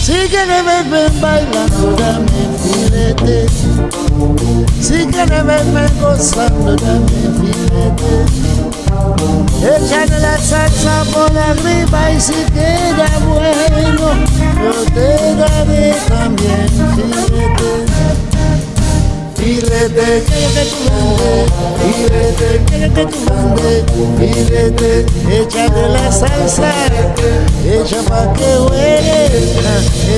Si quieres verme bailando, dame filete. Si quieres verme gozando, dame filete. Échale la salsa por arriba y si queda bueno, yo te daré también filete tu filete, pídete, échate la salsa, echa pa' que huele,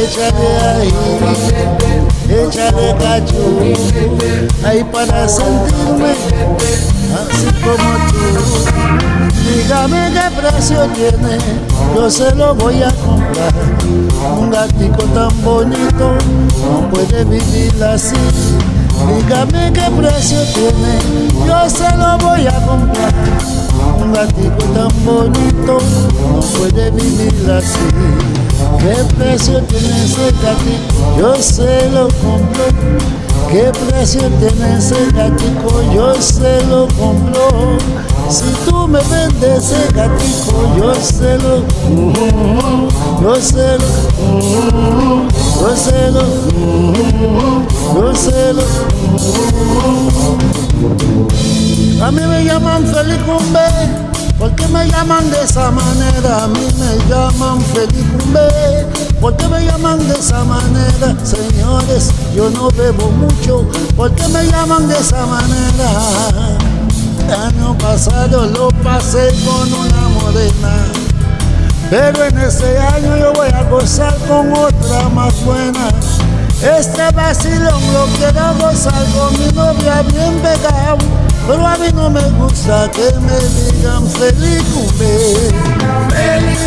échate ahí, échale cacho ahí para sentirme así como tú. Dígame qué precio tiene, yo se lo voy a comprar. Un gatico tan bonito no puede vivir así. Dígame qué precio tiene, yo se lo voy a comprar. Un gatito tan bonito no puede vivir así. ¿Qué precio tiene ese gatito? Yo se lo compro. ¿Qué precio tiene ese gatico? Yo se lo compro. Si tú me vendes ese gatico, yo se lo, yo se lo, yo se lo, yo se lo. A mí me llaman Humbert ¿Por qué me llaman de esa manera? A mí me llaman Felipe. ¿Por qué me llaman de esa manera? Señores, yo no bebo mucho. ¿Por qué me llaman de esa manera? El año pasado lo pasé con una morena. Pero en este año yo voy a gozar con otra más buena. Este vacilón lo quiero gozar con mi novia bien pegado. Pero a mí no me gusta que me digan feliz Feliz feliz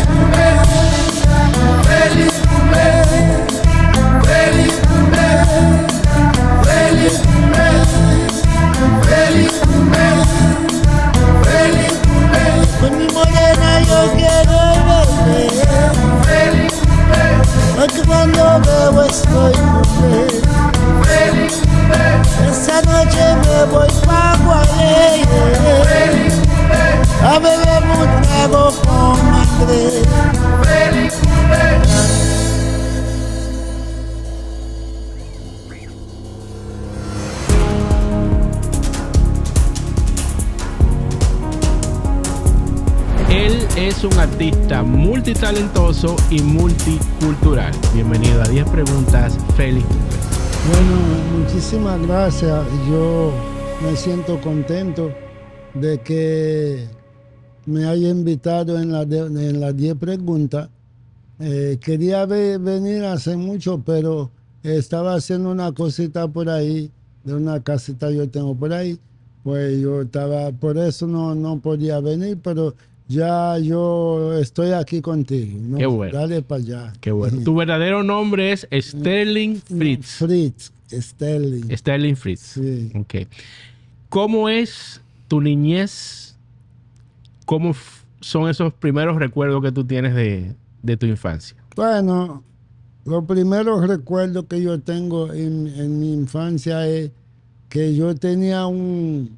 Con mi morena yo quiero cuando veo estoy Esta noche me voy pa' Gualey A beber un trago con Andrés Él es un artista multitalentoso y multicultural. Bienvenido a 10 preguntas, Félix bueno, muchísimas gracias. Yo me siento contento de que me haya invitado en, la en las 10 preguntas. Eh, quería venir hace mucho, pero estaba haciendo una cosita por ahí, de una casita yo tengo por ahí. Pues yo estaba, por eso no, no podía venir, pero ya yo estoy aquí contigo. Qué bueno. Dale para allá. Qué bueno. tu verdadero nombre es Sterling Fritz. Fritz, Sterling. Sterling Fritz. Sí. Ok. ¿Cómo es tu niñez? ¿Cómo son esos primeros recuerdos que tú tienes de, tu infancia? Bueno, los primeros recuerdos que yo tengo en, en mi infancia es que yo tenía un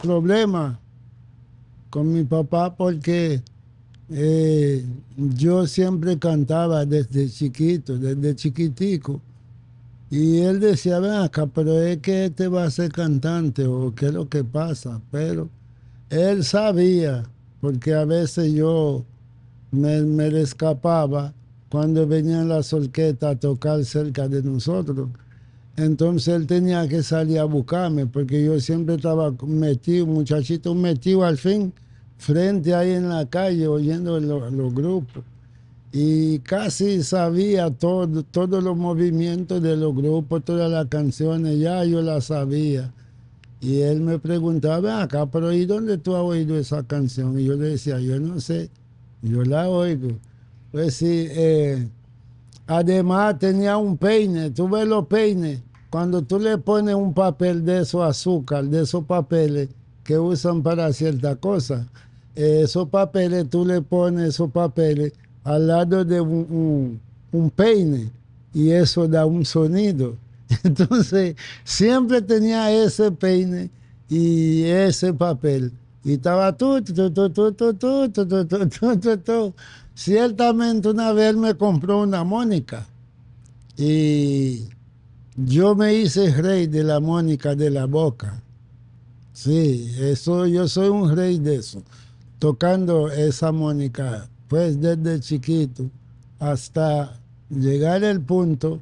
problema con mi papá porque eh, yo siempre cantaba desde chiquito, desde chiquitico. Y él decía, ven acá, pero es que este va a ser cantante o qué es lo que pasa. Pero él sabía, porque a veces yo me, me escapaba cuando venían las orquestas a tocar cerca de nosotros. Entonces él tenía que salir a buscarme, porque yo siempre estaba metido, muchachito metido al fin frente ahí en la calle oyendo los, grupos y casi sabía todo, todos los movimientos de los grupos, todas las canciones, ya yo las sabía. Y él me preguntaba, acá, pero ¿y dónde tú has oído esa canción? Y yo le decía, yo no sé, yo la oigo. Pues sí, eh, además tenía un peine, tú ves los peines, cuando tú le pones un papel de esos azúcar, de esos papeles que usan para ciertas cosa, esos papeles, tú le pones esos papeles al lado de un, peine y eso da un sonido. Entonces, siempre tenía ese peine y ese papel. Y estaba todo, todo, todo, todo, todo, todo, Ciertamente una vez me compró una Mónica y yo me hice rey de la Mónica de la boca. Sí, eso, yo soy un rey de eso tocando esa mónica, pues desde chiquito hasta llegar al punto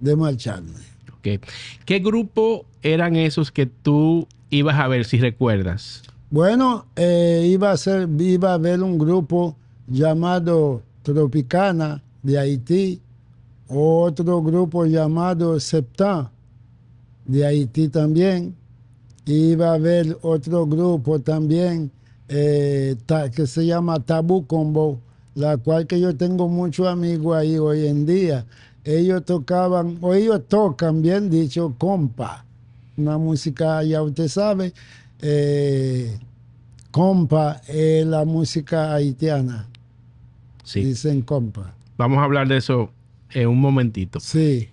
de marcharme. ¿Qué grupo eran esos que tú ibas a ver, si recuerdas? Bueno, eh, iba, a ser, iba a haber un grupo llamado Tropicana de Haití, otro grupo llamado septa de Haití también, iba a haber otro grupo también eh, que se llama Tabu Combo, la cual que yo tengo muchos amigos ahí hoy en día. Ellos tocaban, o ellos tocan, bien dicho, compa. Una música, ya usted sabe, eh, compa es la música haitiana. Sí. Dicen compa. Vamos a hablar de eso en un momentito. Sí.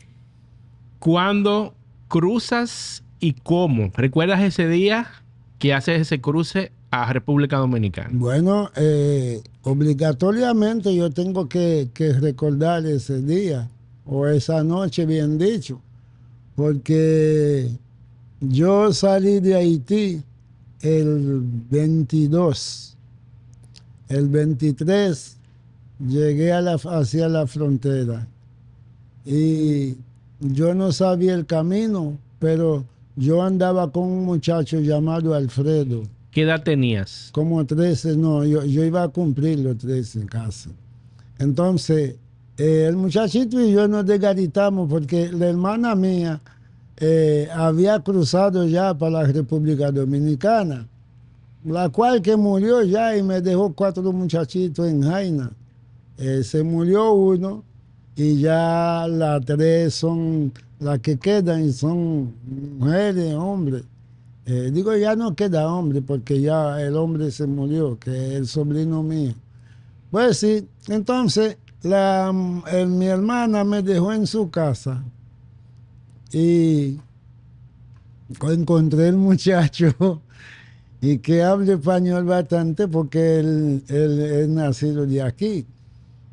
¿Cuándo cruzas y cómo? ¿Recuerdas ese día que haces ese cruce República Dominicana? Bueno, eh, obligatoriamente yo tengo que, recordar ese día o esa noche, bien dicho, porque yo salí de Haití el 22, el 23 llegué a hacia la frontera y yo no sabía el camino, pero yo andaba con un muchacho llamado Alfredo ¿Qué edad tenías? Como 13, no, yo, iba a cumplir los 13 en casa. Entonces, eh, el muchachito y yo nos desgaritamos porque la hermana mía eh, había cruzado ya para la República Dominicana, la cual que murió ya y me dejó cuatro muchachitos en Jaina. Eh, se murió uno y ya las tres son las que quedan y son mujeres, hombres. Eh, digo, ya no queda hombre porque ya el hombre se murió, que es el sobrino mío. Pues sí, entonces la, mm, mi hermana me dejó en su casa y encontré el muchacho y que habla español bastante porque él, es nacido de aquí.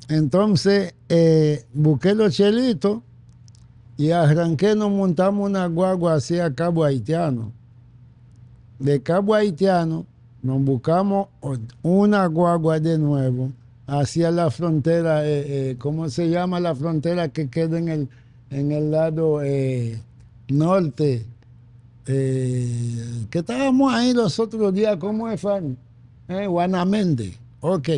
Entonces eh, busqué los chelitos y arranqué, nos montamos una guagua hacia Cabo Haitiano de Cabo Haitiano nos buscamos una guagua de nuevo hacia la frontera, eh, eh, ¿cómo se llama la frontera que queda en el, en el lado eh, norte? que estábamos ahí los otros días, ¿cómo es, Guanamende, ok.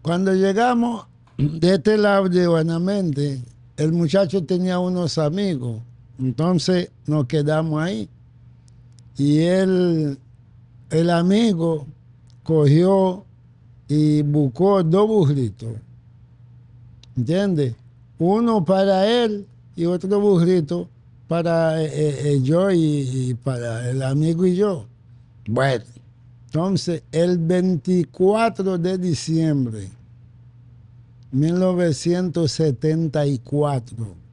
Cuando llegamos de este lado de Guanamende, el muchacho tenía unos amigos, entonces nos quedamos ahí y él, el amigo cogió y buscó dos burritos. ¿Entiendes? Uno para él y otro burrito para eh, eh, eh, yo y, para el amigo y yo. Bueno, entonces el 24 de diciembre de 1974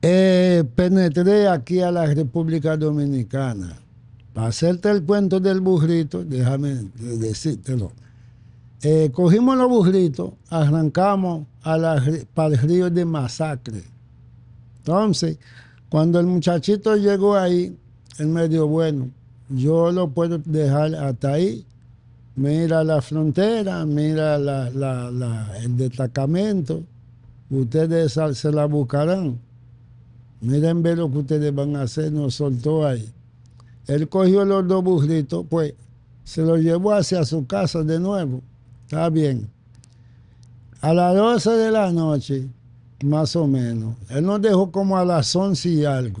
eh, penetré aquí a la República Dominicana. Para hacerte el cuento del burrito, déjame decírtelo. Eh, cogimos los burritos, arrancamos a la, para el río de Masacre. Entonces, cuando el muchachito llegó ahí, él me dijo, bueno, yo lo puedo dejar hasta ahí. Mira la frontera, mira el destacamento. Ustedes se la buscarán miren ver lo que ustedes van a hacer, nos soltó ahí. Él cogió los dos burritos, pues se los llevó hacia su casa de nuevo. Está bien. A las 12 de la noche, más o menos, él nos dejó como a las once y algo.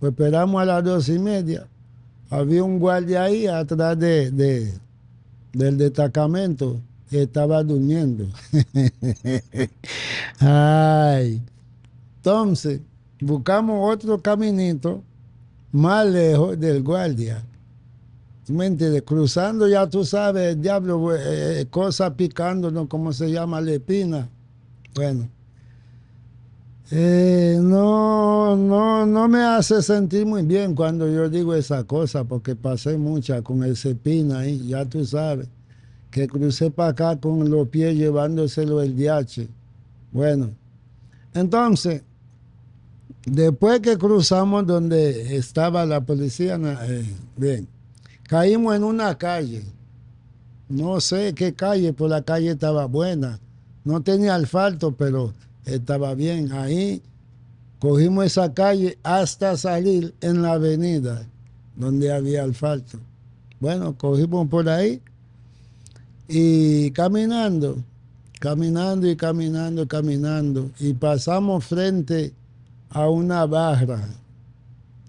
Pues esperamos a las 12 y media. Había un guardia ahí atrás de, del destacamento que estaba durmiendo. Ay. Entonces, buscamos otro caminito más lejos del guardia. ¿Me entiendes? Cruzando, ya tú sabes, el diablo, eh, eh, cosa picándonos, como se llama la espina. Bueno. Eh, no, no, no me hace sentir muy bien cuando yo digo esa cosa, porque pasé mucha con ese espina ahí, ya tú sabes, que crucé para acá con los pies llevándoselo el diache. Bueno, entonces, Después que cruzamos donde estaba la policía, eh, bien, caímos en una calle. No sé qué calle, pero pues la calle estaba buena. No tenía asfalto, pero estaba bien. Ahí cogimos esa calle hasta salir en la avenida donde había asfalto. Bueno, cogimos por ahí y caminando, caminando y caminando, caminando. Y pasamos frente a una barra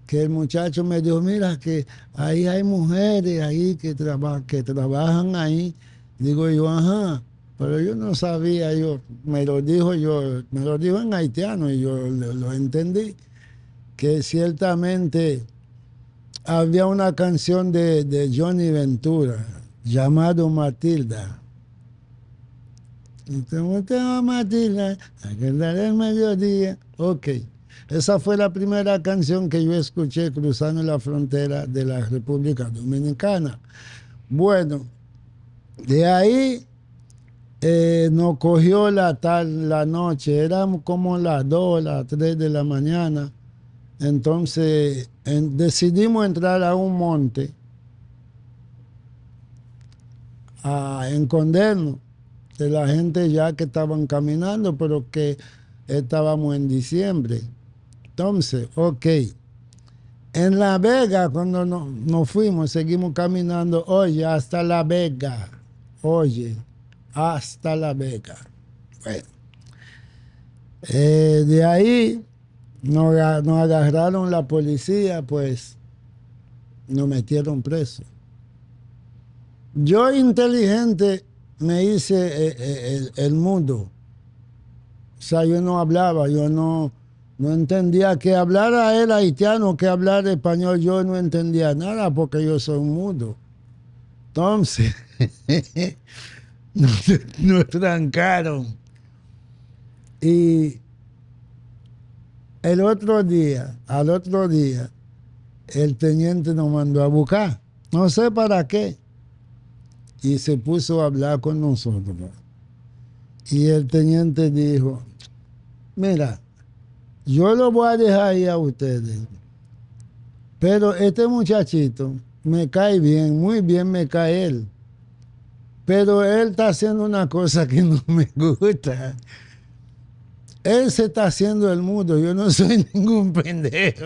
que el muchacho me dijo, mira, que ahí hay mujeres ahí que, que trabajan ahí. Digo yo, ajá, pero yo no sabía, yo, me lo dijo yo, me lo dijo en haitiano y yo lo, entendí, que ciertamente había una canción de, Johnny Ventura llamado Matilda. Entonces, Matilda, a el mediodía, ok. Esa fue la primera canción que yo escuché cruzando la frontera de la República Dominicana. Bueno, de ahí eh, nos cogió la, tal, la noche, éramos como las 2, las 3 de la mañana. Entonces decidimos entrar a un monte a escondernos de la gente ya que estaban caminando, pero que estábamos en diciembre. Entonces, ok. En La Vega, cuando nos fuimos, seguimos caminando, oye, hasta La Vega. Oye, hasta La Vega. Bueno. Eh, de ahí nos, agarraron la policía, pues nos metieron preso. Yo inteligente me hice eh, eh, el, mundo. O sea, yo no hablaba, yo no no entendía que hablara él haitiano, que hablar español, yo no entendía nada porque yo soy mudo. Entonces, nos trancaron. Y el otro día, al otro día, el teniente nos mandó a buscar, no sé para qué, y se puso a hablar con nosotros. Y el teniente dijo, mira, yo lo voy a dejar ahí a ustedes. Pero este muchachito me cae bien, muy bien me cae él. Pero él está haciendo una cosa que no me gusta. Él se está haciendo el mundo. yo no soy ningún pendejo.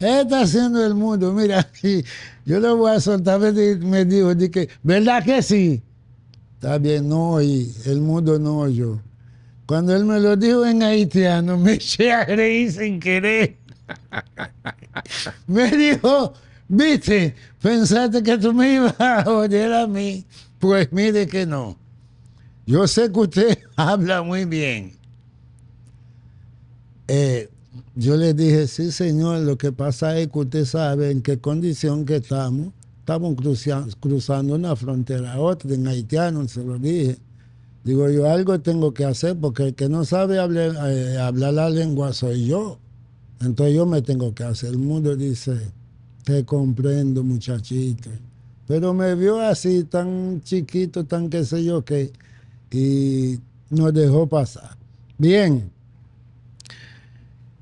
Él está haciendo el mundo. Mira, yo lo voy a soltar. Me dijo, ¿verdad que sí? Está bien, no y El mundo no yo cuando él me lo dijo en haitiano, me eché a reír sin querer. me dijo, viste, pensaste que tú me ibas a oler a mí. Pues mire que no. Yo sé que usted habla muy bien. Eh, yo le dije, sí señor, lo que pasa es que usted sabe en qué condición que estamos. Estamos cruzando una frontera a otra, en haitiano se lo dije. Digo yo, algo tengo que hacer porque el que no sabe hablar, eh, hablar la lengua soy yo. Entonces yo me tengo que hacer. El mundo dice, te comprendo muchachito. Pero me vio así, tan chiquito, tan qué sé yo qué, y nos dejó pasar. Bien.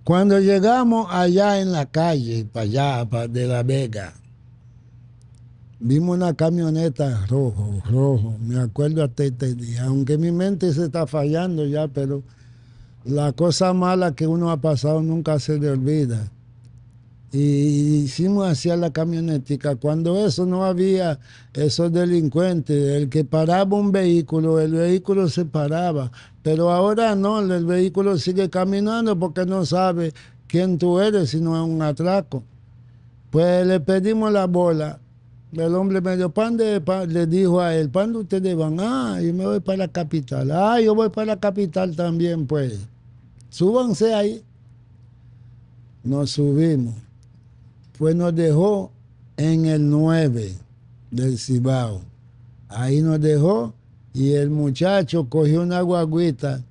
Cuando llegamos allá en la calle, para allá, de La Vega, Vimos una camioneta rojo, rojo, me acuerdo hasta este día, aunque mi mente se está fallando ya, pero la cosa mala que uno ha pasado nunca se le olvida. Y hicimos hacia la camionetica. Cuando eso no había esos delincuentes, el que paraba un vehículo, el vehículo se paraba. Pero ahora no, el vehículo sigue caminando porque no sabe quién tú eres, sino es un atraco. Pues le pedimos la bola el hombre dio pan de, pan, le dijo a él, de ustedes van? Ah, yo me voy para la capital. Ah, yo voy para la capital también, pues. Súbanse ahí. Nos subimos. Pues nos dejó en el 9 del Cibao. Ahí nos dejó y el muchacho cogió una guaguita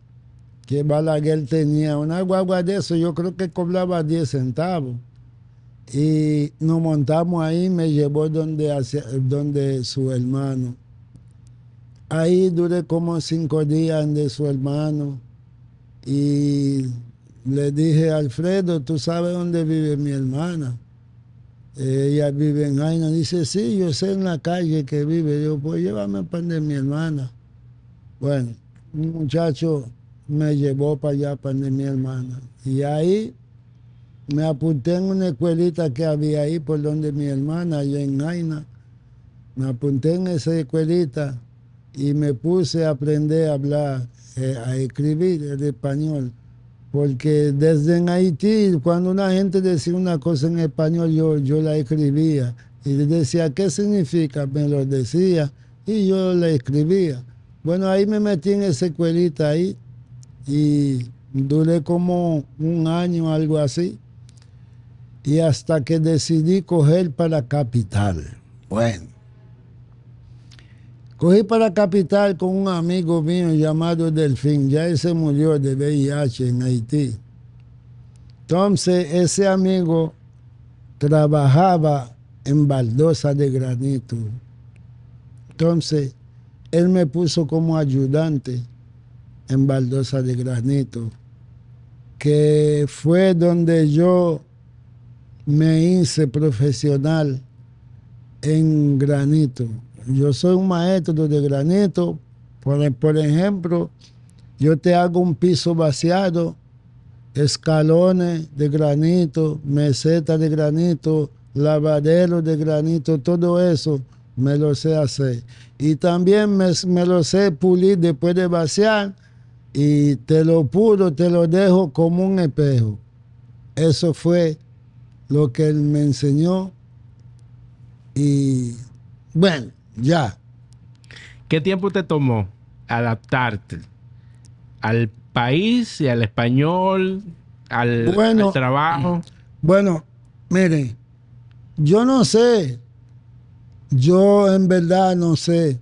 que Balaguer tenía. Una guagua de eso yo creo que cobraba 10 centavos y nos montamos ahí, me llevó donde, donde su hermano. Ahí duré como cinco días de su hermano y le dije, Alfredo, ¿tú sabes dónde vive mi hermana? Ella vive en Aina. Dice, sí, yo sé en la calle que vive. Yo, pues llévame para donde mi hermana. Bueno, un muchacho me llevó para allá, para donde mi hermana. Y ahí me apunté en una escuelita que había ahí por donde mi hermana, allá en Aina. Me apunté en esa escuelita y me puse a aprender a hablar, eh, a escribir el español. Porque desde en Haití, cuando una gente decía una cosa en español, yo, yo la escribía. Y decía, ¿qué significa? Me lo decía y yo la escribía. Bueno, ahí me metí en esa escuelita ahí y duré como un año, algo así y hasta que decidí coger para Capital. Bueno, cogí para Capital con un amigo mío llamado Delfín, ya ese murió de VIH en Haití. Entonces ese amigo trabajaba en baldosa de granito. Entonces él me puso como ayudante en baldosa de granito, que fue donde yo me hice profesional en granito. Yo soy un maestro de granito. Por, por ejemplo, yo te hago un piso vaciado, escalones de granito, meseta de granito, lavadero de granito, todo eso me lo sé hacer. Y también me, me lo sé pulir después de vaciar y te lo puro, te lo dejo como un espejo. Eso fue lo que él me enseñó y bueno, ya. ¿Qué tiempo te tomó adaptarte al país y al español, al, trabajo? Bueno, miren, yo no sé, yo en verdad no sé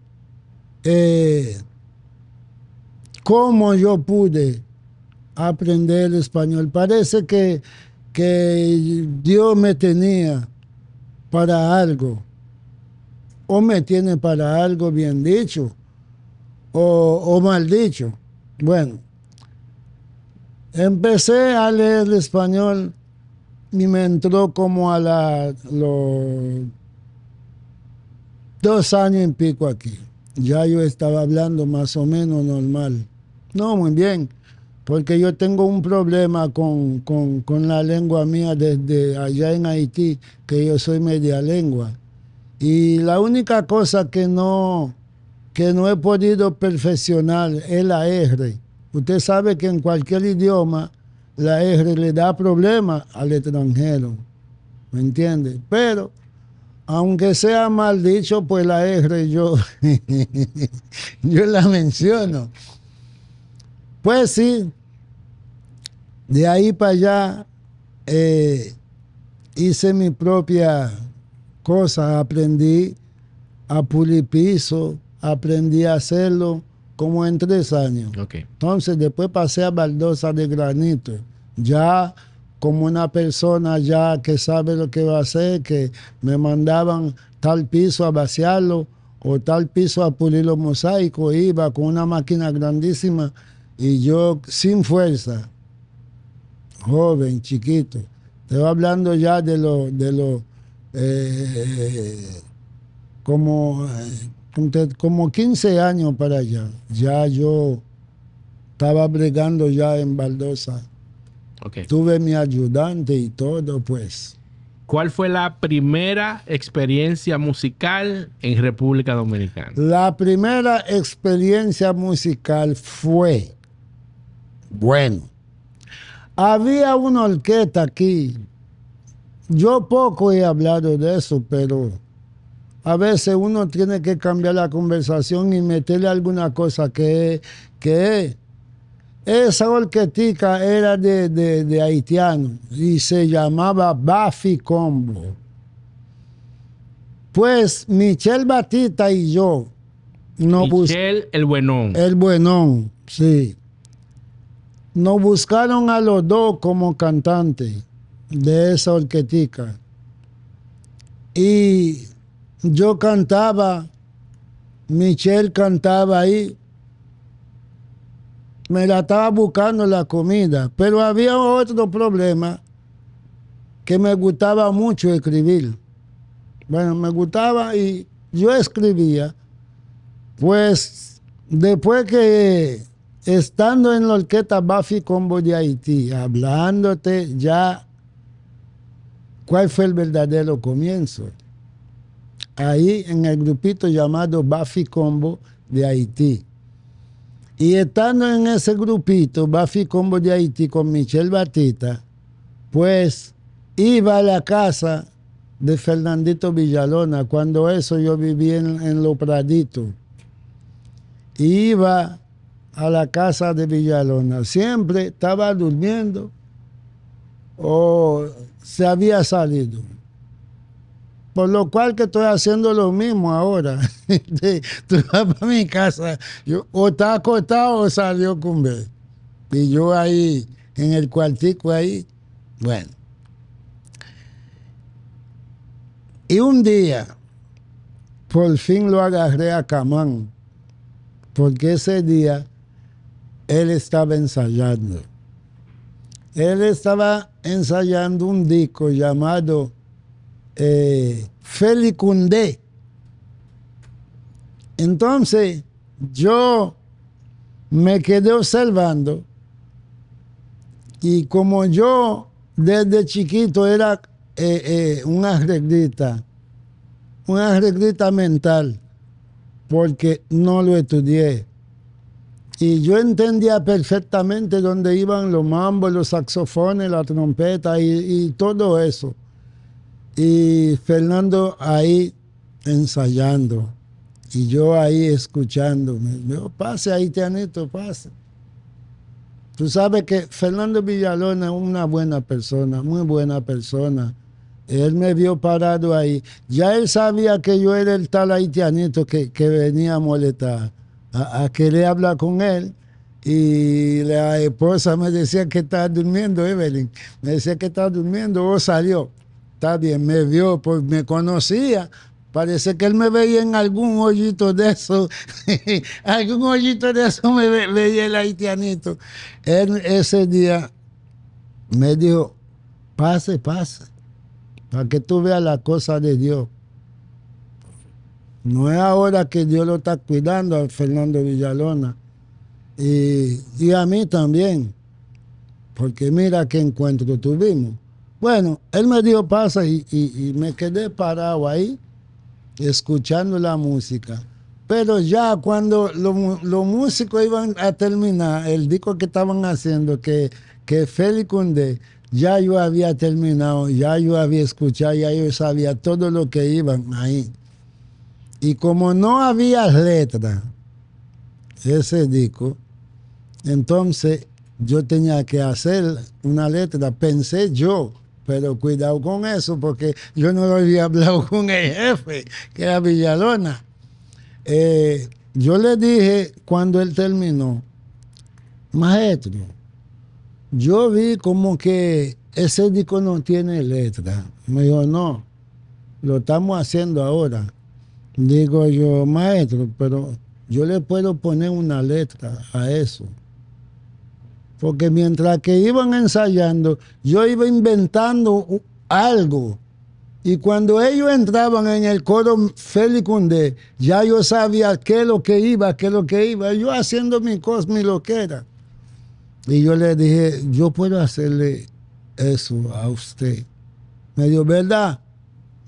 eh, cómo yo pude aprender español. Parece que que Dios me tenía para algo, o me tiene para algo bien dicho, o, mal dicho. Bueno, empecé a leer español y me entró como a los dos años en pico aquí. Ya yo estaba hablando más o menos normal. No, muy bien porque yo tengo un problema con, con, la lengua mía desde allá en Haití, que yo soy media lengua. Y la única cosa que no, que no he podido perfeccionar es la R. Usted sabe que en cualquier idioma la R le da problemas al extranjero, ¿me entiende? Pero aunque sea mal dicho, pues la R yo, yo la menciono. Pues sí, de ahí para allá eh, hice mi propia cosa, aprendí a pulir piso, aprendí a hacerlo como en tres años. Entonces después pasé a baldosa de granito, ya como una persona ya que sabe lo que va a hacer, que me mandaban tal piso a vaciarlo o tal piso a pulir los mosaicos, iba con una máquina grandísima y yo sin fuerza joven, chiquito. Te voy hablando ya de lo... de los, eh, como, eh, como 15 años para allá. Ya yo estaba bregando ya en Baldosa. Okay. Tuve mi ayudante y todo, pues. ¿Cuál fue la primera experiencia musical en República Dominicana? La primera experiencia musical fue, bueno, había una orquesta aquí. Yo poco he hablado de eso, pero a veces uno tiene que cambiar la conversación y meterle alguna cosa que, que esa orquetica era de, haitiano y se llamaba Bafi Combo. Pues Michel Batista y yo no Michel el Buenón. El Buenón, sí. Nos buscaron a los dos como cantante de esa orquetica. Y yo cantaba, Michelle cantaba ahí. Me la estaba buscando la comida, pero había otro problema que me gustaba mucho escribir. Bueno, me gustaba y yo escribía. Pues después que estando en la orquesta Buffy Combo de Haití, hablándote ya cuál fue el verdadero comienzo. Ahí en el grupito llamado Buffy Combo de Haití. Y estando en ese grupito, Buffy Combo de Haití con Michelle Batista, pues iba a la casa de Fernandito Villalona, cuando eso yo vivía en, en Lo Pradito. Iba a la casa de Villalona. Siempre estaba durmiendo o se había salido. Por lo cual que estoy haciendo lo mismo ahora. Este, tú vas mi casa, yo, o está acostado o salió con Y yo ahí, en el cuartico ahí, bueno. Y un día, por fin lo agarré a Camán, porque ese día él estaba ensayando. Él estaba ensayando un disco llamado eh, Felicundé. Entonces, yo me quedé observando y como yo desde chiquito era eh, eh, una arreglita, una arreglita mental, porque no lo estudié y yo entendía perfectamente dónde iban los mambos, los saxofones, la trompeta y, todo eso. Y Fernando ahí ensayando y yo ahí escuchándome. pase ahí, pase. Tú sabes que Fernando Villalona es una buena persona, muy buena persona. Él me vio parado ahí. Ya él sabía que yo era el tal haitianito que, que venía a molestar a, que le habla con él. Y la esposa me decía que estaba durmiendo, Evelyn. Me decía que estaba durmiendo o oh, salió. Está bien, me vio, pues me conocía, Parece que él me veía en algún hoyito de eso, algún hoyito de eso me veía el haitianito. Él ese día me dijo, pase, pase, para que tú veas la cosa de Dios. No es ahora que Dios lo está cuidando a Fernando Villalona. Y, a mí también. Porque mira qué encuentro tuvimos. Bueno, él me dio pasa y, me quedé parado ahí escuchando la música. Pero ya cuando los músicos iban a terminar el disco que estaban haciendo, que, que Félix Cundé, ya yo había terminado, ya yo había escuchado, ya yo sabía todo lo que iban ahí. Y como no había letra, ese disco, entonces yo tenía que hacer una letra, pensé yo, pero cuidado con eso, porque yo no lo había hablado con el jefe, que era Villalona. Eh, yo le dije cuando él terminó, maestro, yo vi como que ese disco no tiene letra. Me dijo, no, lo estamos haciendo ahora. Digo yo, maestro, pero yo le puedo poner una letra a eso. Porque mientras que iban ensayando, yo iba inventando algo. Y cuando ellos entraban en el coro Félix ya yo sabía qué es lo que iba, qué es lo que iba. Yo haciendo mi cosa, mi loquera. Y yo le dije, yo puedo hacerle eso a usted. Me dijo, ¿verdad?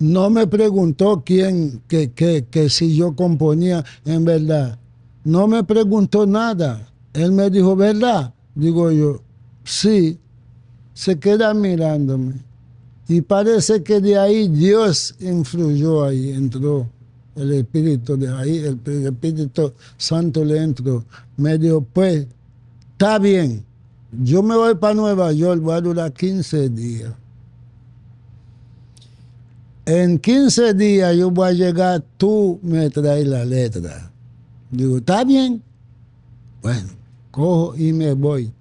No me preguntó quién, que, que, si yo componía en verdad. No me preguntó nada. Él me dijo, ¿verdad? Digo yo, sí. Se queda mirándome. Y parece que de ahí Dios influyó ahí, entró el Espíritu de ahí, el, el Espíritu Santo le entró. Me dijo, pues, está bien, yo me voy para Nueva York, voy a durar 15 días en 15 días yo voy a llegar, tú me traes la letra. Digo, ¿está bien? Bueno, cojo y me voy.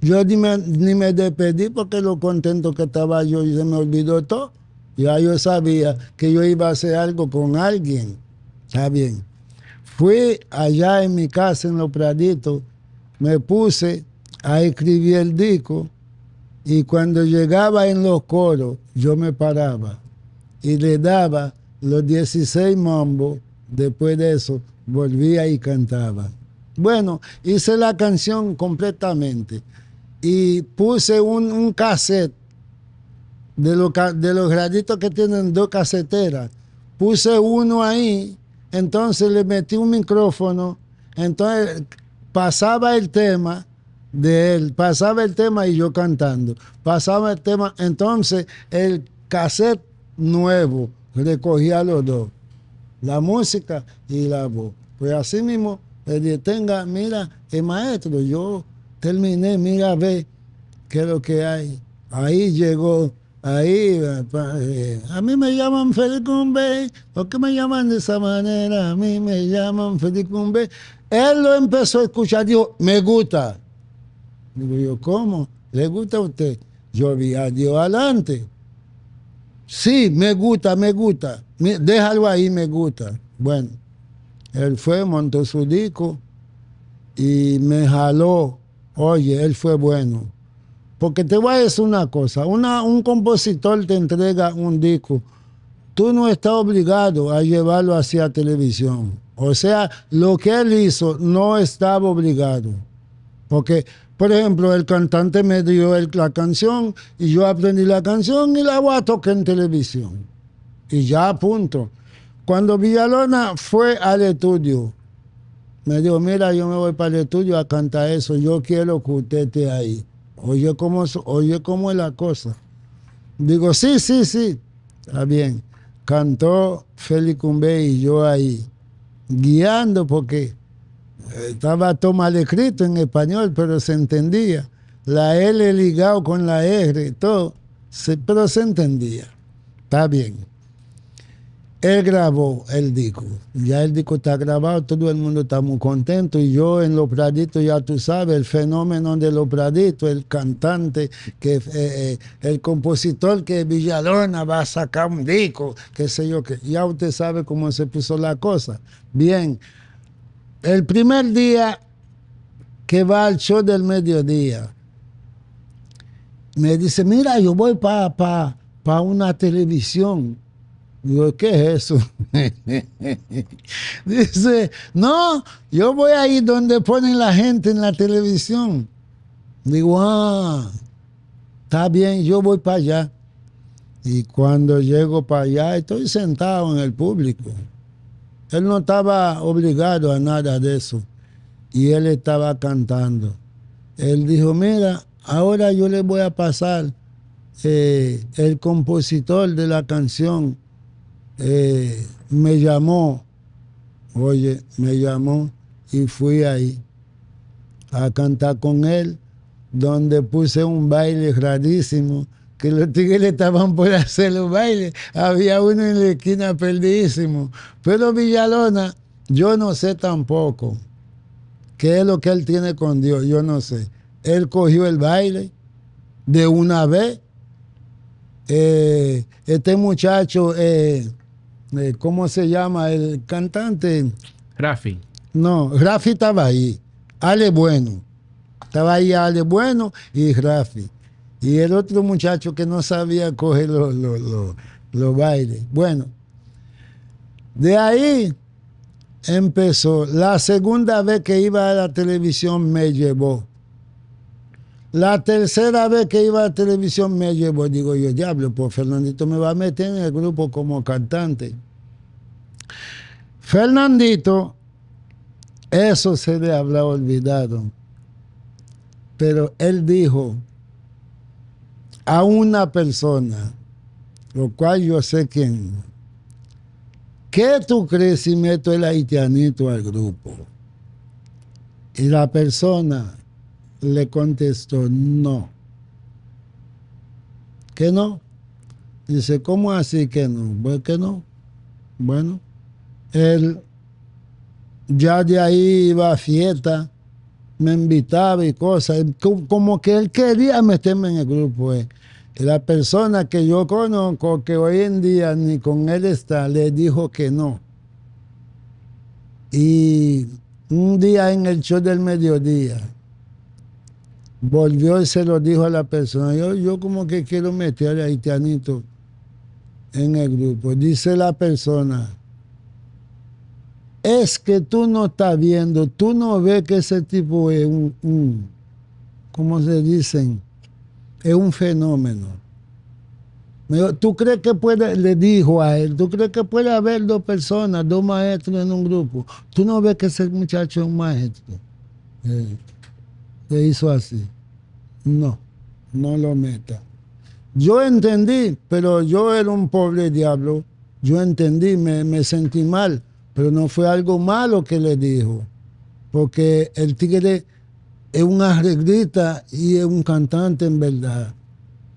Yo ni me, despedí porque lo contento que estaba yo y se me olvidó todo. Ya yo sabía que yo iba a hacer algo con alguien. Está bien. Fui allá en mi casa en Los Praditos, me puse a escribir el disco y cuando llegaba en los coros yo me paraba y le daba los 16 mambos. Después de eso, volvía y cantaba. Bueno, hice la canción completamente y puse un, cassette de, lo, de los graditos que tienen dos caseteras. Puse uno ahí, entonces le metí un micrófono, entonces pasaba el tema de él, pasaba el tema y yo cantando, pasaba el tema, entonces el cassette nuevo, recogía los dos, la música y la voz. Pues así mismo, dije, tenga, mira, el maestro, yo terminé, mira, ve qué es lo que hay. Ahí llegó, ahí, eh, a mí me llaman Felicumbe, ¿por qué me llaman de esa manera? A mí me llaman Felicumbe. Él lo empezó a escuchar, dijo, me gusta. Digo yo, ¿cómo? ¿Le gusta a usted? Yo vi a Dios adelante. Sí, me gusta, me gusta. Déjalo ahí, me gusta. Bueno, él fue, montó su disco y me jaló. Oye, él fue bueno. Porque te voy a decir una cosa, una, un compositor te entrega un disco, tú no estás obligado a llevarlo hacia televisión. O sea, lo que él hizo no estaba obligado. Porque por ejemplo, el cantante me dio la canción y yo aprendí la canción y la voy a tocar en televisión. Y ya, punto. Cuando Villalona fue al estudio, me dijo, mira, yo me voy para el estudio a cantar eso, yo quiero que usted esté ahí. Oye cómo, es la cosa. Digo, sí, sí, sí, está bien. Cantó Félix Cumbe y yo ahí, guiando porque estaba todo mal escrito en español, pero se entendía. La L ligado con la R, todo, pero se entendía. Está bien. Él grabó el disco. Ya el disco está grabado, todo el mundo está muy contento. Y yo en Los ya tú sabes, el fenómeno de Los el cantante, que, eh, eh, el compositor que Villalona va a sacar un disco, qué sé yo qué. Ya usted sabe cómo se puso la cosa. Bien, el primer día que va al show del mediodía, me dice, mira, yo voy para pa, una televisión. Digo, ¿qué es eso? dice, no, yo voy ahí donde ponen la gente en la televisión. Digo, ah, está bien, yo voy para allá. Y cuando llego para allá, estoy sentado en el público. Él no estaba obligado a nada de eso. Y él estaba cantando. Él dijo, mira, ahora yo le voy a pasar eh, el compositor de la canción. Eh, me llamó, oye, me llamó y fui ahí a cantar con él, donde puse un baile rarísimo que los tigres estaban por hacer los bailes Había uno en la esquina perdidísimo. Pero Villalona, yo no sé tampoco qué es lo que él tiene con Dios, yo no sé. Él cogió el baile de una vez. Eh, este muchacho, eh, eh, ¿cómo se llama? El cantante. Rafi. No, Rafi estaba ahí. Ale Bueno. Estaba ahí Ale Bueno y Rafi. Y el otro muchacho que no sabía coger los bailes. Bueno, de ahí empezó. La segunda vez que iba a la televisión me llevó. La tercera vez que iba a la televisión me llevó. Digo yo, diablo, pues Fernandito me va a meter en el grupo como cantante. Fernandito, eso se le habrá olvidado. Pero él dijo, a una persona, lo cual yo sé quién. ¿Qué tu crees si meto el haitianito al grupo? Y la persona le contestó, no. ¿Qué no? Dice, ¿cómo así que no? Bueno, pues que no. Bueno, él ya de ahí iba a fiesta me invitaba y cosas. Como que él quería meterme en el grupo. Eh. La persona que yo conozco, que hoy en día ni con él está, le dijo que no. Y un día en el show del mediodía, volvió y se lo dijo a la persona, yo, yo como que quiero meter a haitianito en el grupo. Dice la persona, es que tú no estás viendo, tú no ves que ese tipo es un, como ¿cómo se dicen? Es un fenómeno. ¿Tú crees que puede, le dijo a él, tú crees que puede haber dos personas, dos maestros en un grupo? Tú no ves que ese muchacho es un maestro. Se eh, hizo así. No, no lo meta. Yo entendí, pero yo era un pobre diablo. Yo entendí, me sentí mal pero no fue algo malo que le dijo, porque el tigre es un arreglista y es un cantante en verdad.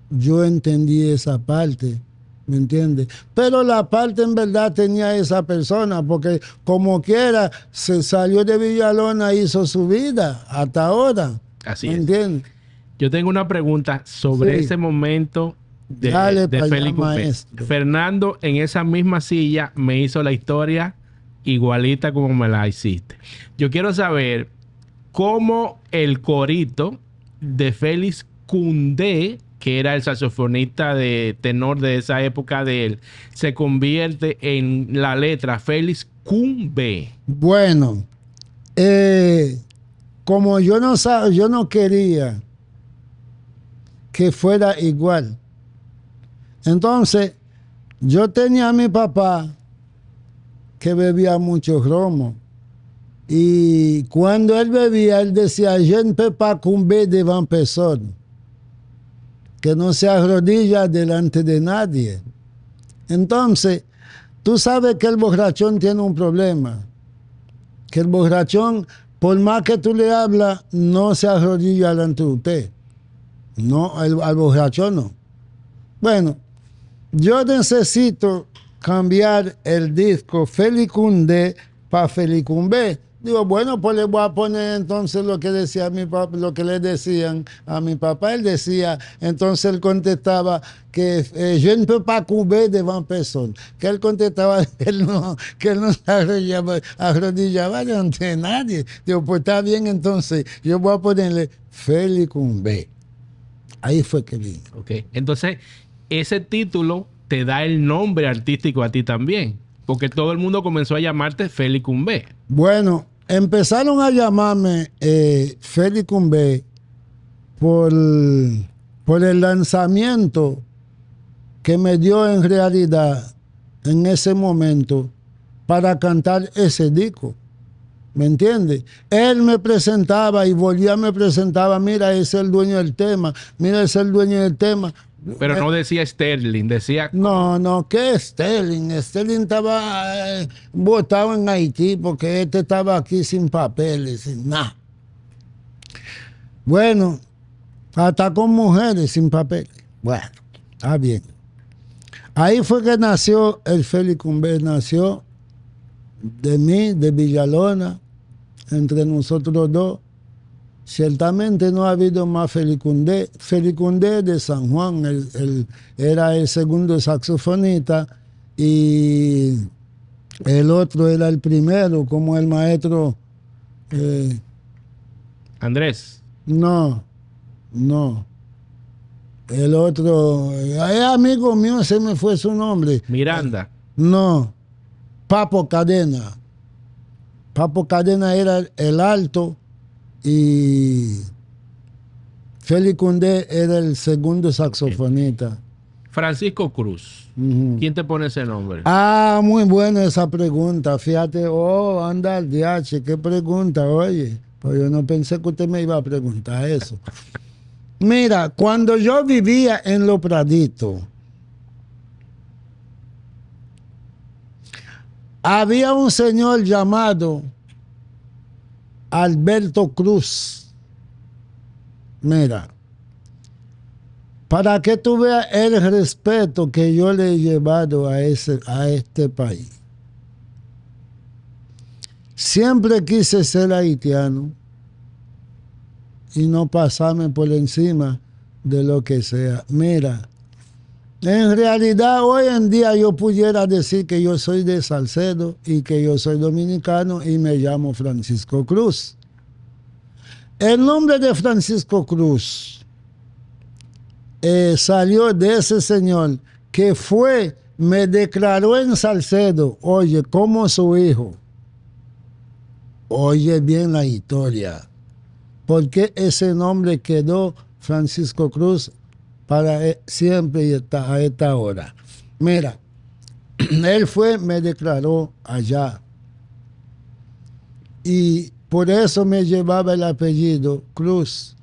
Yo entendí esa parte, ¿me entiendes? Pero la parte en verdad tenía esa persona, porque como quiera, se salió de Villalona, hizo su vida hasta ahora. Así es. Yo tengo una pregunta sobre ese momento de, de Fernando en esa misma silla me hizo la historia igualita como me la hiciste. Yo quiero saber cómo el corito de Félix Cundé, que era el saxofonista de tenor de esa época de él, se convierte en la letra Félix Cumbe. Bueno, eh, como yo no yo no quería que fuera igual. Entonces, yo tenía a mi papá que bebía mucho romo. Y cuando él bebía, él decía, yo no puedo pas de que no se arrodilla delante de nadie. Entonces, tú sabes que el borrachón tiene un problema, que el borrachón, por más que tú le hablas, no se arrodilla delante de usted. No, al borrachón no. Bueno, yo necesito cambiar el disco Felicunde para B... Digo, bueno, pues le voy a poner entonces lo que decía mi papá, lo que le decían a mi papá. Él decía, entonces él contestaba que yo no puedo pas de devant personne. Que él contestaba que él no, que no se arrodillaba, ante nadie. Digo, pues está bien, entonces yo voy a ponerle B... Ahí fue que vino. Ok, entonces ese título te da el nombre artístico a ti también. Porque todo el mundo comenzó a llamarte Félix Cumbe. Bueno, empezaron a llamarme eh, Félix Cumbe. por, por el lanzamiento que me dio en realidad en ese momento para cantar ese disco. ¿Me entiendes? Él me presentaba y volvía, me presentaba, mira, es el dueño del tema, mira, es el dueño del tema. Pero eh, no decía Sterling, decía. No, no, ¿qué Sterling? Sterling estaba votado eh, en Haití porque este estaba aquí sin papeles, sin nada. Bueno, hasta con mujeres sin papeles. Bueno, está bien. Ahí fue que nació el Félix Cumbé, nació de mí, de Villalona, entre nosotros dos. Ciertamente no ha habido más Felicundé. Felicundé de San Juan era el segundo saxofonista y el otro era el primero, como el maestro. Eh, Andrés. No, no. El otro, eh, amigo mío, se me fue su nombre. Miranda. No, Papo Cadena. Papo Cadena era el alto y Félix Cundé era el segundo saxofonista. Francisco Cruz. ¿Quién te pone ese nombre? Ah, muy buena esa pregunta. Fíjate, oh, anda al DH, qué pregunta, oye. Pues yo no pensé que usted me iba a preguntar eso. Mira, cuando yo vivía en Lo Pradito, había un señor llamado Alberto Cruz. Mira, para que tú veas el respeto que yo le he llevado a, ese, a este país. Siempre quise ser haitiano y no pasarme por encima de lo que sea. Mira, en realidad, hoy en día yo pudiera decir que yo soy de Salcedo y que yo soy dominicano y me llamo Francisco Cruz. El nombre de Francisco Cruz eh, salió de ese señor que fue, me declaró en Salcedo, oye, como su hijo. Oye bien la historia. porque ese nombre quedó Francisco Cruz para eh, siempre y a esta hora. Mira, él fue, me declaró allá. Y por eso me llevaba el apellido Cruz,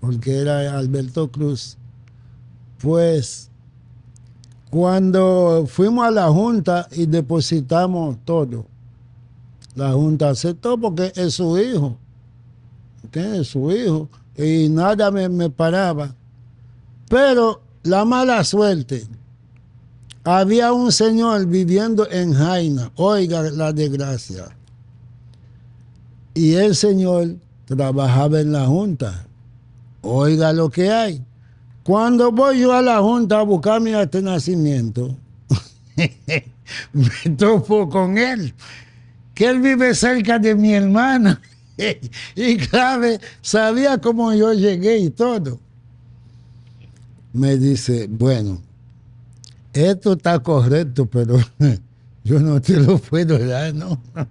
porque era Alberto Cruz. Pues cuando fuimos a la Junta y depositamos todo, la Junta aceptó porque es su hijo, es su hijo, y nada me, me paraba. Pero la mala suerte. Había un señor viviendo en Jaina, oiga la desgracia. Y el señor trabajaba en la junta. Oiga lo que hay. Cuando voy yo a la junta a buscar mi este nacimiento, me topo con él, que él vive cerca de mi hermana. y clave, sabía cómo yo llegué y todo me dice, bueno, esto está correcto, pero yo no te lo puedo dar, ¿no?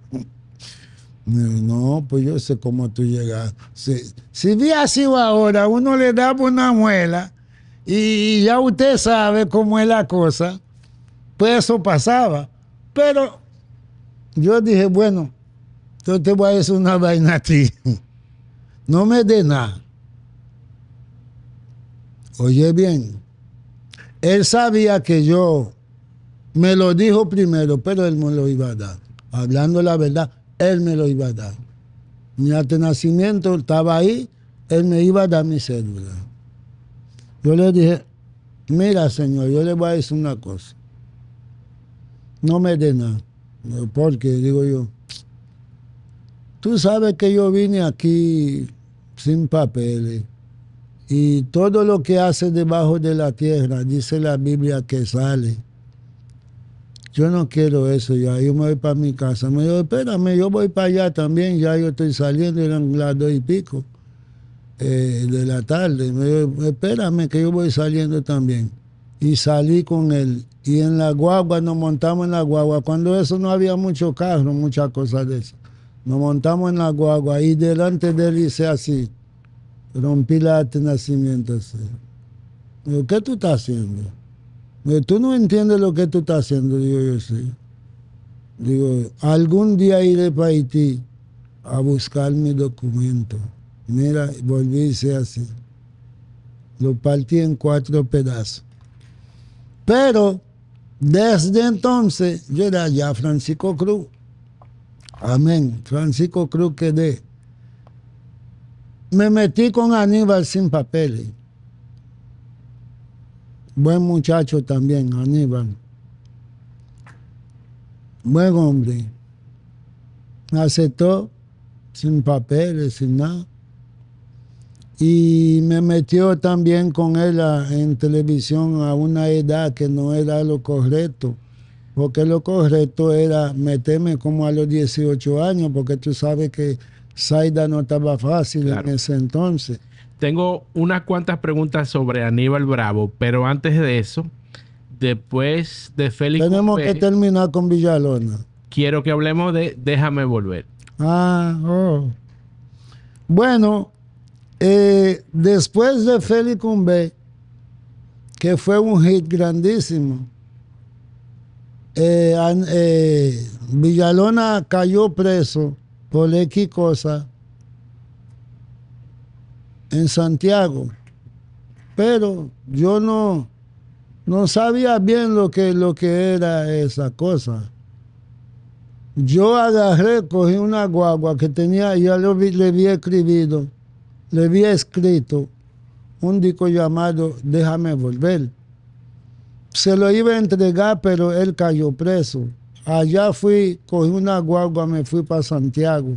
No, pues yo sé cómo tú llegas. Si, si hubiera sido ahora, uno le daba una muela y ya usted sabe cómo es la cosa, pues eso pasaba. Pero yo dije, bueno, yo te voy a hacer una vaina a ti. No me dé nada. Oye bien, él sabía que yo me lo dijo primero, pero él me lo iba a dar. Hablando la verdad, él me lo iba a dar. Mi ante nacimiento estaba ahí, él me iba a dar mi cédula. Yo le dije, mira señor, yo le voy a decir una cosa. No me dé nada. Porque, digo yo, tú sabes que yo vine aquí sin papeles. Y todo lo que hace debajo de la tierra, dice la Biblia que sale. Yo no quiero eso ya, yo me voy para mi casa. Me dijo, espérame, yo voy para allá también, ya yo estoy saliendo, eran las dos y pico eh, de la tarde. Me dijo, espérame que yo voy saliendo también. Y salí con él. Y en la guagua, nos montamos en la guagua. Cuando eso no había mucho carro, muchas cosas de eso. Nos montamos en la guagua y delante de él hice así rompí la de nacimiento ¿qué tú estás haciendo? tú no entiendes lo que tú estás haciendo. Digo, yo sí. Digo, algún día iré para Haití a buscar mi documento. Mira, volví y hice así. Lo partí en cuatro pedazos. Pero desde entonces yo era ya Francisco Cruz. Amén. Francisco Cruz quedé. Me metí con Aníbal sin papeles. Buen muchacho también, Aníbal. Buen hombre. Me aceptó sin papeles, sin nada. Y me metió también con él en televisión a una edad que no era lo correcto porque lo correcto era meterme como a los 18 años, porque tú sabes que Zaida no estaba fácil en ese entonces. Tengo unas cuantas preguntas sobre Aníbal Bravo, pero antes de eso, después de Félix. Tenemos que terminar con Villalona. Quiero que hablemos de Déjame Volver. Ah, oh. Bueno, eh, después de Félix Cumbé, que fue un hit grandísimo, eh, eh, Villalona cayó preso por X cosa en Santiago. Pero yo no, no sabía bien lo que, lo que era esa cosa. Yo agarré, cogí una guagua que tenía, ya le había escribido, le había escrito un disco llamado Déjame volver. Se lo iba a entregar, pero él cayó preso. Allá fui, cogí una guagua, me fui para Santiago.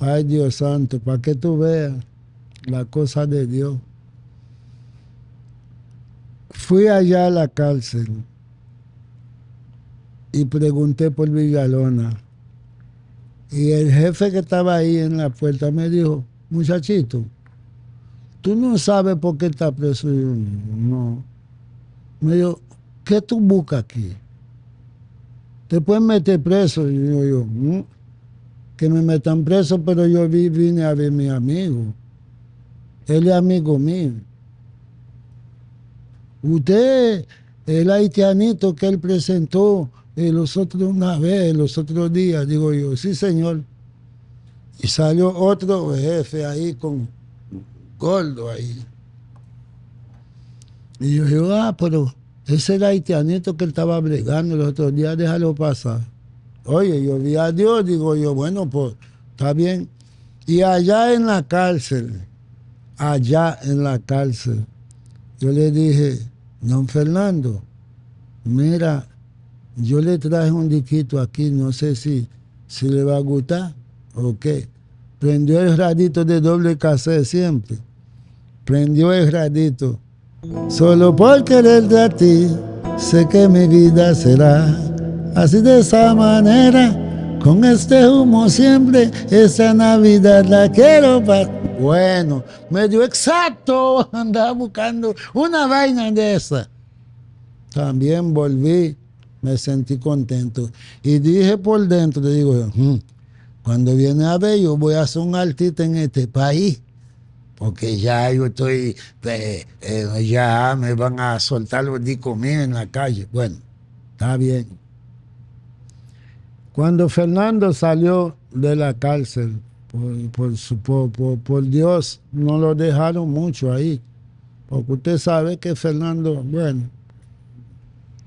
Ay, Dios santo, para que tú veas la cosa de Dios. Fui allá a la cárcel y pregunté por Villalona. Y el jefe que estaba ahí en la puerta me dijo, muchachito, tú no sabes por qué está preso. yo, no. Me dijo, ¿qué tú buscas aquí? te pueden meter preso. digo yo, que me metan preso, pero yo vine a ver a mi amigo. Él es amigo mío. Usted, el haitianito que él presentó eh, los otros una vez, los otros días, digo yo, sí señor. Y salió otro jefe ahí con gordo ahí. Y yo digo, ah, pero ese era haitianito que él estaba bregando los otros días, déjalo pasar. Oye, yo vi a Dios, digo yo, bueno, pues está bien. Y allá en la cárcel, allá en la cárcel, yo le dije, don Fernando, mira, yo le traje un diquito aquí, no sé si, si le va a gustar o qué. Prendió el radito de doble cassette siempre. Prendió el radito Solo por querer a ti, sé que mi vida será así de esa manera. Con este humo siempre, esa Navidad la quiero para... Bueno, medio exacto, andaba buscando una vaina de esa. También volví, me sentí contento. Y dije por dentro, digo cuando viene a ver, yo voy a ser un artista en este país porque ya yo estoy, eh, eh, ya me van a soltar los discos míos en la calle. Bueno, está bien. Cuando Fernando salió de la cárcel, por, Dios, no lo dejaron mucho ahí. Porque usted sabe que Fernando, bueno,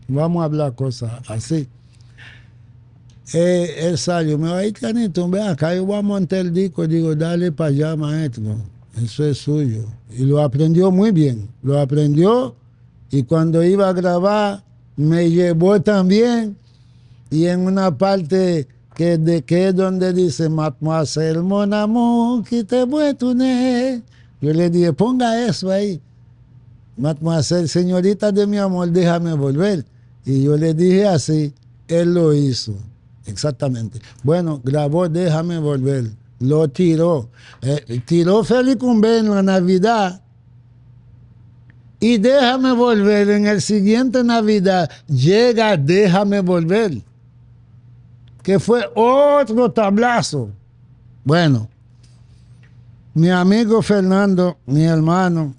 vamos a hablar cosas así. Eh, él salió, me va a ir, Canito, ven acá, yo voy a montar el disco. Digo, dale para allá, maestro eso es suyo. Y lo aprendió muy bien, lo aprendió y cuando iba a grabar me llevó también y en una parte que, de, que es donde dice Mademoiselle mon que te tuner Yo le dije, ponga eso ahí. Mademoiselle, señorita de mi amor, déjame volver. Y yo le dije así, él lo hizo. Exactamente. Bueno, grabó Déjame volver lo tiró. Eh, tiró tiró Felicumbe en la Navidad y déjame volver. En el siguiente Navidad llega déjame volver, que fue otro tablazo. Bueno, mi amigo Fernando, mi hermano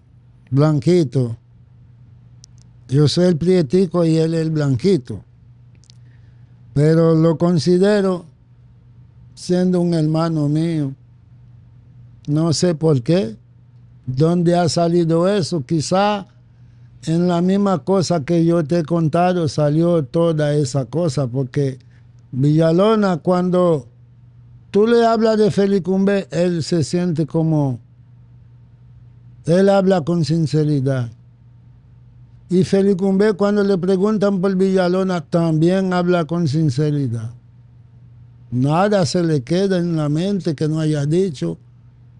Blanquito, yo soy el prietico y él el blanquito, pero lo considero siendo un hermano mío. No sé por qué. ¿Dónde ha salido eso? Quizá en la misma cosa que yo te he contado salió toda esa cosa, porque Villalona cuando tú le hablas de Felicumbe, él se siente como, él habla con sinceridad. Y Felicumbe cuando le preguntan por Villalona también habla con sinceridad. Nada se le queda en la mente que no haya dicho.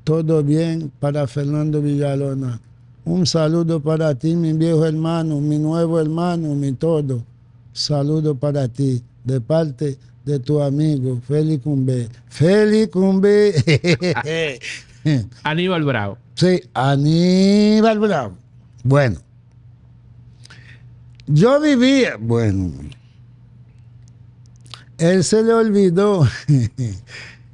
Todo bien para Fernando Villalona. Un saludo para ti, mi viejo hermano, mi nuevo hermano, mi todo. Saludo para ti, de parte de tu amigo Félix Cumbe. Félix Umbe. Aníbal Bravo. Sí, Aníbal Bravo. Bueno, yo vivía, bueno, él se le olvidó,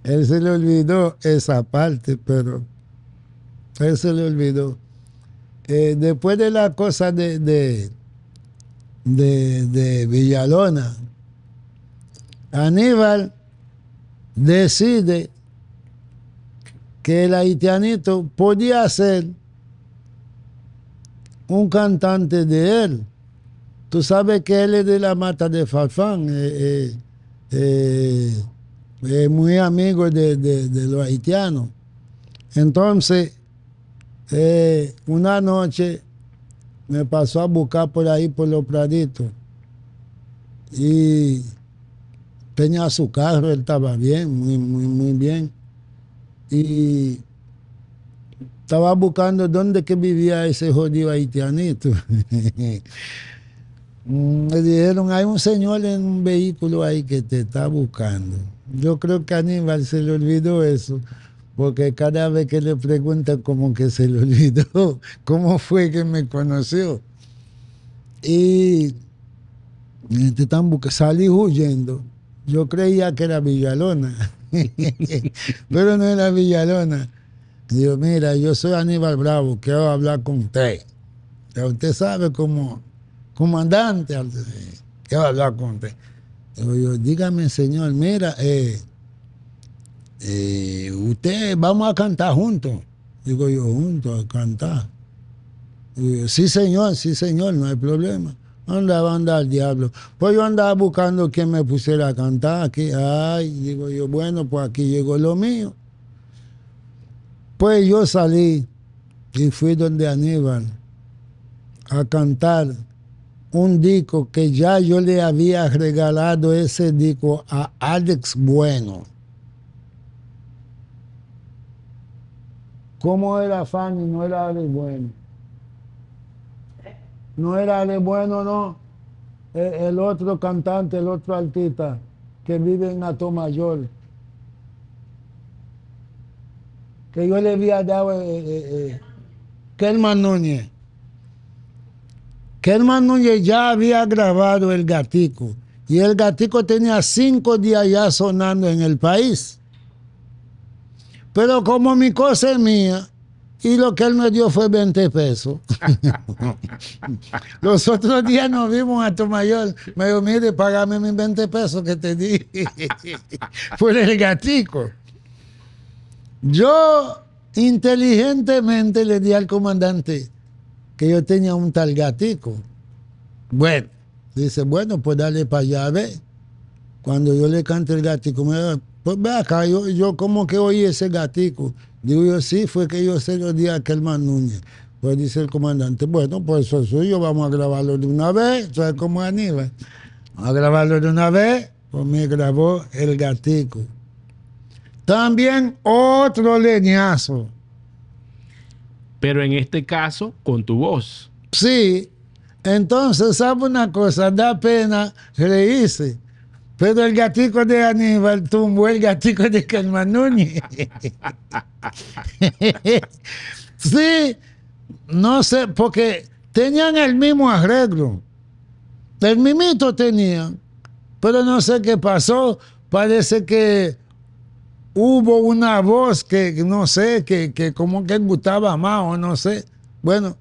él se le olvidó esa parte, pero él se le olvidó. Eh, después de la cosa de, de, Villalona, Aníbal decide que el haitianito podía ser un cantante de él. Tú sabes que él es de la mata de Falfán eh, eh, eh, muy amigo de, los haitianos. Entonces, eh, una noche me pasó a buscar por ahí, por los praditos. Y tenía su carro, él estaba bien, muy, muy, muy bien. Y estaba buscando dónde que vivía ese jodido haitianito. me mm, dijeron, hay un señor en un vehículo ahí que te está buscando. Yo creo que Aníbal se le olvidó eso, porque cada vez que le preguntan como que se le olvidó, cómo fue que me conoció. Y eh, están salí huyendo. Yo creía que era Villalona, pero no era Villalona. Digo, mira, yo soy Aníbal Bravo, quiero hablar con usted. usted sabe cómo comandante, ¿qué va a hablar con yo, dígame, señor, mira, eh, eh, usted, vamos a cantar juntos. Digo yo, juntos, a cantar. Yo, sí, señor, sí, señor, no hay problema. Anda, andaba al diablo. Pues yo andaba buscando quien me pusiera a cantar aquí. Ay, digo yo, bueno, pues aquí llegó lo mío. Pues yo salí y fui donde Aníbal a cantar un disco que ya yo le había regalado ese disco a Alex Bueno. ¿Cómo era Fanny? No era Alex Bueno. No era Alex Bueno, no. E, el, otro cantante, el otro artista que vive en Atomayor. Que yo le había dado. ¿Qué eh, eh, eh Núñez Germán Núñez ya había grabado El Gatico y El Gatico tenía cinco días ya sonando en el país. Pero como mi cosa es mía, y lo que él me dio fue 20 pesos. Los otros días nos vimos a tu mayor. Me dijo, mire, págame mis 20 pesos que te di. Por el gatico. Yo inteligentemente le di al comandante, que yo tenía un tal gatico. Bueno, dice, bueno, pues dale para allá, ve. Cuando yo le canto el gatico, me pues ve acá, yo, yo como que oí ese gatico. Digo yo, sí, fue que yo se lo di a aquel Núñez. Pues dice el comandante, bueno, pues eso es yo, vamos a grabarlo de una vez, ¿sabes cómo Aníbal? a grabarlo de una vez, pues me grabó el gatico. También otro leñazo pero en este caso con tu voz. Sí, entonces, ¿sabe una cosa? Da pena reírse. Pero el gatico de Aníbal tumbó el gatico de Carmen sí, no sé, porque tenían el mismo arreglo. El mimito tenían. Pero no sé qué pasó. Parece que hubo una voz que no sé, que, como que gustaba más o no sé. Bueno,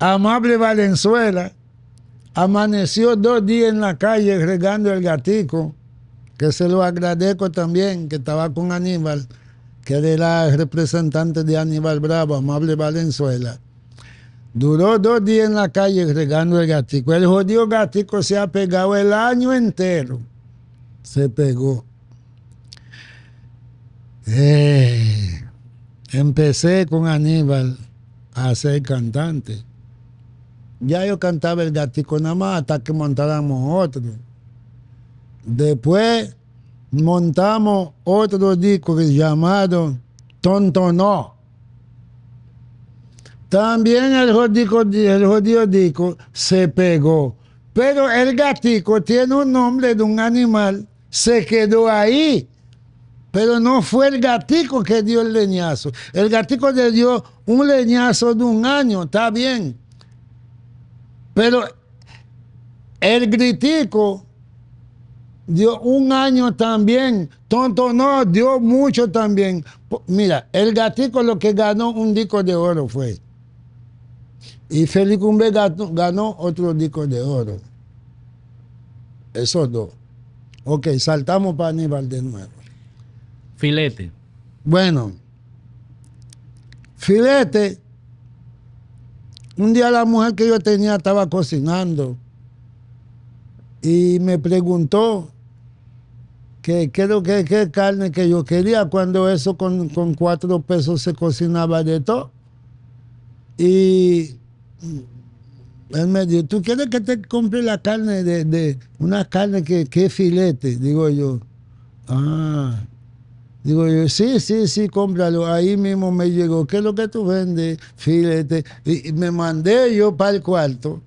Amable Valenzuela amaneció dos días en la calle regando el gatico, que se lo agradezco también, que estaba con Aníbal, que era el representante de Aníbal Bravo, Amable Valenzuela. Duró dos días en la calle regando el gatico. El jodido gatico se ha pegado el año entero. Se pegó. Eh, empecé con Aníbal a ser cantante. Ya yo cantaba el gatico nada más hasta que montáramos otro. Después montamos otro disco llamado Tonto No. También el jodido, el jodido disco se pegó. Pero el gatico tiene un nombre de un animal, se quedó ahí pero no fue el gatico que dio el leñazo. El gatico le dio un leñazo de un año, está bien. Pero el gritico dio un año también. Tonto no, dio mucho también. Mira, el gatico lo que ganó un disco de oro fue. Y Félix Cumbe ganó otro disco de oro. Esos dos. Ok, saltamos para Aníbal de nuevo. Filete. Bueno, filete. Un día la mujer que yo tenía estaba cocinando y me preguntó que qué que, carne que yo quería cuando eso con, cuatro pesos se cocinaba de todo. Y él me dijo, ¿tú quieres que te compre la carne de, una carne que, que filete? Digo yo, ah. Digo yo, sí, sí, sí, cómpralo. Ahí mismo me llegó, ¿qué es lo que tú vendes? Filete. Y me mandé yo para el cuarto,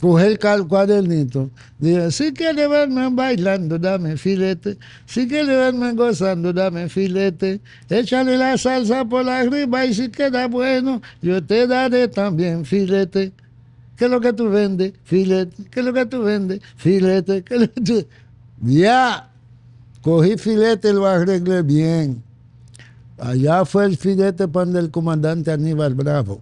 cogí el cuadernito. Dije, si quieres verme bailando, dame filete. Si quieres verme gozando, dame filete. Échale la salsa por la arriba y si queda bueno, yo te daré también filete. ¿Qué es lo que tú vendes? Filete. ¿Qué es lo que tú vendes? Filete. Ya. Cogí filete, lo arreglé bien. Allá fue el filete para el comandante Aníbal Bravo.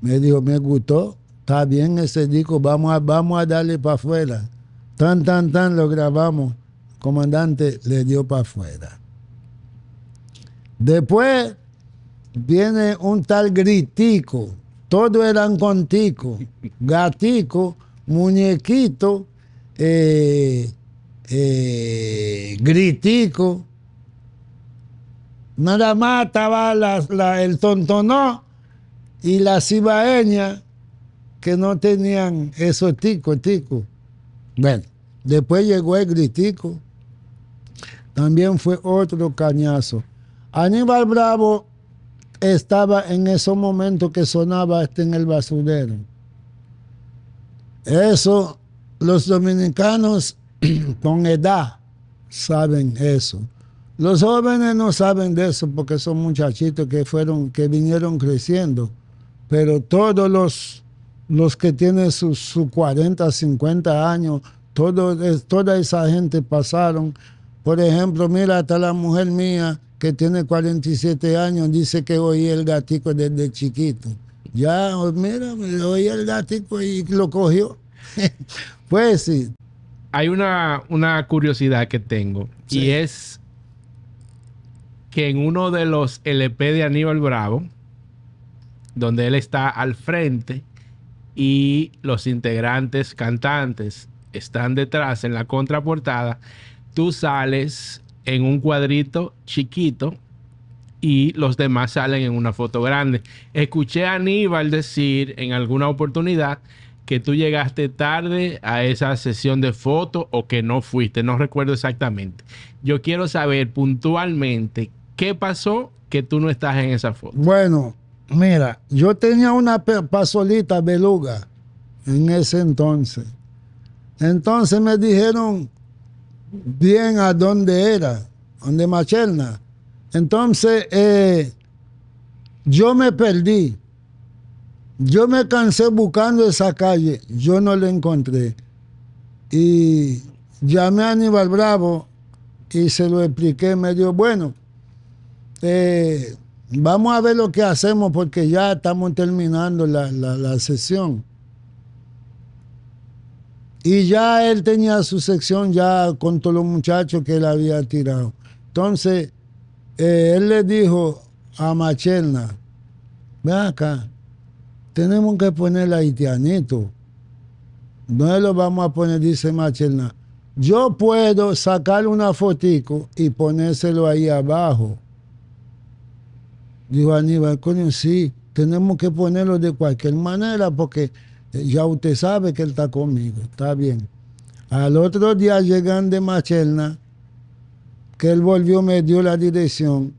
Me dijo, me gustó, está bien ese disco, vamos a, vamos a darle para afuera. Tan, tan, tan, lo grabamos. Comandante le dio para afuera. Después viene un tal gritico, todos eran contico, gatico, muñequito, eh, eh, gritico. Nada más estaba la, el tontonó y la cibaeña que no tenían esos ticos, tico. Bueno, después llegó el gritico. También fue otro cañazo. Aníbal Bravo estaba en esos momentos que sonaba este en el basurero. Eso los dominicanos con edad saben eso. Los jóvenes no saben de eso porque son muchachitos que fueron, que vinieron creciendo. Pero todos los, los que tienen sus 40, 50 años, todo, eh, toda esa gente pasaron. Por ejemplo, mira, hasta la mujer mía que tiene 47 años dice que oí el gatico desde chiquito. Ya, mira, oí el gatico y lo cogió. pues sí, hay una, curiosidad que tengo y es que en uno de los LP de Aníbal Bravo, donde él está al frente y los integrantes cantantes están detrás en la contraportada, tú sales en un cuadrito chiquito y los demás salen en una foto grande. Escuché a Aníbal decir en alguna oportunidad que tú llegaste tarde a esa sesión de fotos o que no fuiste, no recuerdo exactamente. Yo quiero saber puntualmente qué pasó que tú no estás en esa foto. Bueno, mira, yo tenía una pasolita beluga en ese entonces. Entonces me dijeron bien a dónde era, donde Macherna. Entonces eh, yo me perdí. Yo me cansé buscando esa calle, yo no la encontré. Y llamé a Aníbal Bravo y se lo expliqué. Me dijo, bueno, eh, vamos a ver lo que hacemos porque ya estamos terminando la, sesión. Y ya él tenía su sección ya con todos los muchachos que él había tirado. Entonces, eh, él le dijo a Machelna, ven acá, tenemos que poner haitianito. No lo vamos a poner, dice Machelna. Yo puedo sacar una fotico y ponérselo ahí abajo. Dijo Aníbal, coño, sí, tenemos que ponerlo de cualquier manera porque eh, ya usted sabe que él está conmigo, está bien. Al otro día llegan de Machelna, que él volvió, me dio la dirección.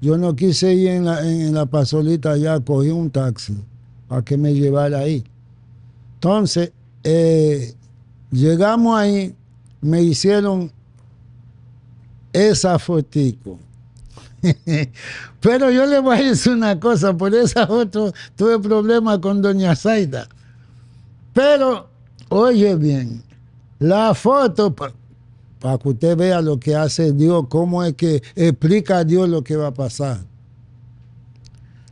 Yo no quise ir en la, en la pasolita allá, cogí un taxi a que me llevara ahí. Entonces, eh, llegamos ahí, me hicieron esa fotico. Pero yo le voy a decir una cosa, por esa foto tuve problemas con doña Zaida. Pero, oye bien, la foto, para que usted vea lo que hace Dios, cómo es que explica a Dios lo que va a pasar.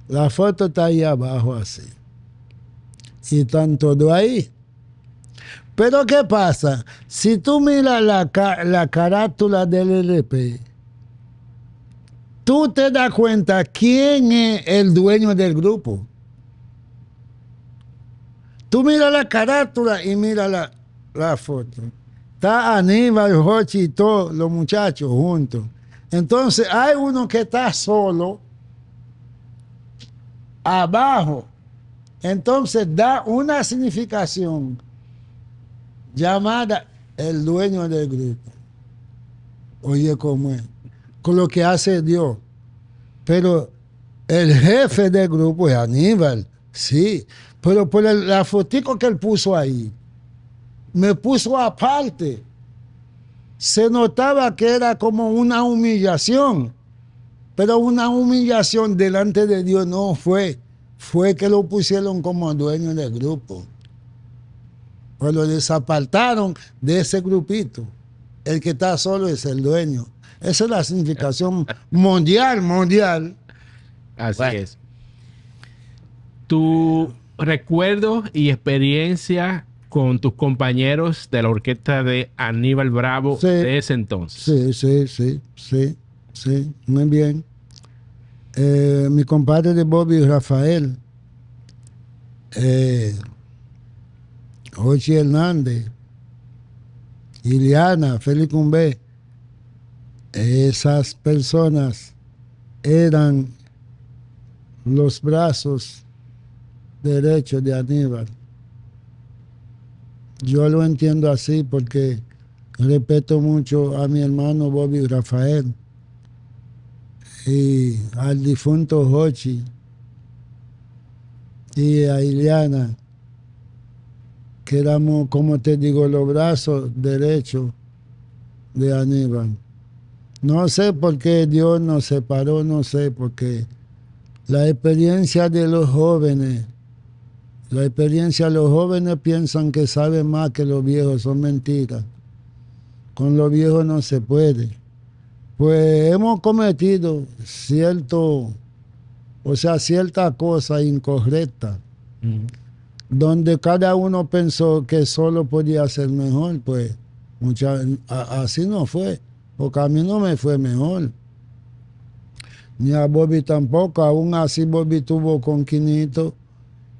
La foto está ahí abajo así y están todos ahí. Pero ¿qué pasa? Si tú miras la, carátula del LP, tú te das cuenta quién es el dueño del grupo. Tú miras la carátula y mira la, la foto. Está Aníbal, Jochi y todos los muchachos juntos. Entonces hay uno que está solo abajo entonces da una significación llamada el dueño del grupo. Oye, cómo es. Con lo que hace Dios. Pero el jefe del grupo es Aníbal, sí. Pero por la fotico que él puso ahí, me puso aparte. Se notaba que era como una humillación. Pero una humillación delante de Dios no fue fue que lo pusieron como dueño del grupo. Pues lo desapartaron de ese grupito. El que está solo es el dueño. Esa es la significación mundial, mundial. Así es. Tu recuerdo y experiencia con tus compañeros de la orquesta de Aníbal Bravo de ese entonces. Sí, sí, sí, sí, sí, muy bien. Eh, mi compadre de Bobby Rafael, eh, Hernández, Iliana, Félix Cumbé, esas personas eran los brazos derechos de Aníbal. Yo lo entiendo así porque respeto mucho a mi hermano Bobby Rafael y al difunto Hochi y a Ileana, que éramos, como te digo, los brazos derechos de Aníbal. No sé por qué Dios nos separó, no sé, por qué la experiencia de los jóvenes, la experiencia de los jóvenes piensan que saben más que los viejos, son mentiras. Con los viejos no se puede pues hemos cometido cierto, o sea, cierta cosa incorrecta donde cada uno pensó que solo podía ser mejor, pues muchas así no fue, porque a mí no me fue mejor. Ni a Bobby tampoco, aún así Bobby tuvo con Quinito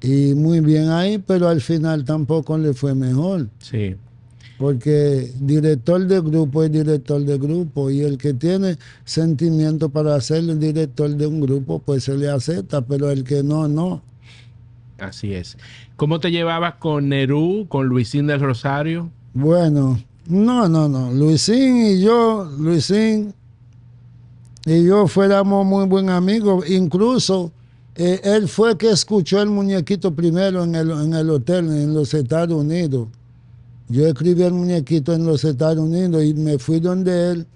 y muy bien ahí, pero al final tampoco le fue mejor. Sí porque director de grupo es director de grupo y el que tiene sentimiento para ser el director de un grupo, pues se le acepta, pero el que no, no. Así es. ¿Cómo te llevabas con Nerú, con Luisín del Rosario? Bueno, no, no, no. Luisín y yo, Luisín y yo fuéramos muy buen amigos. Incluso eh, él fue que escuchó el muñequito primero en el, en el hotel en los Estados Unidos. Yo escribí el muñequito en los Estados Unidos y me fui donde él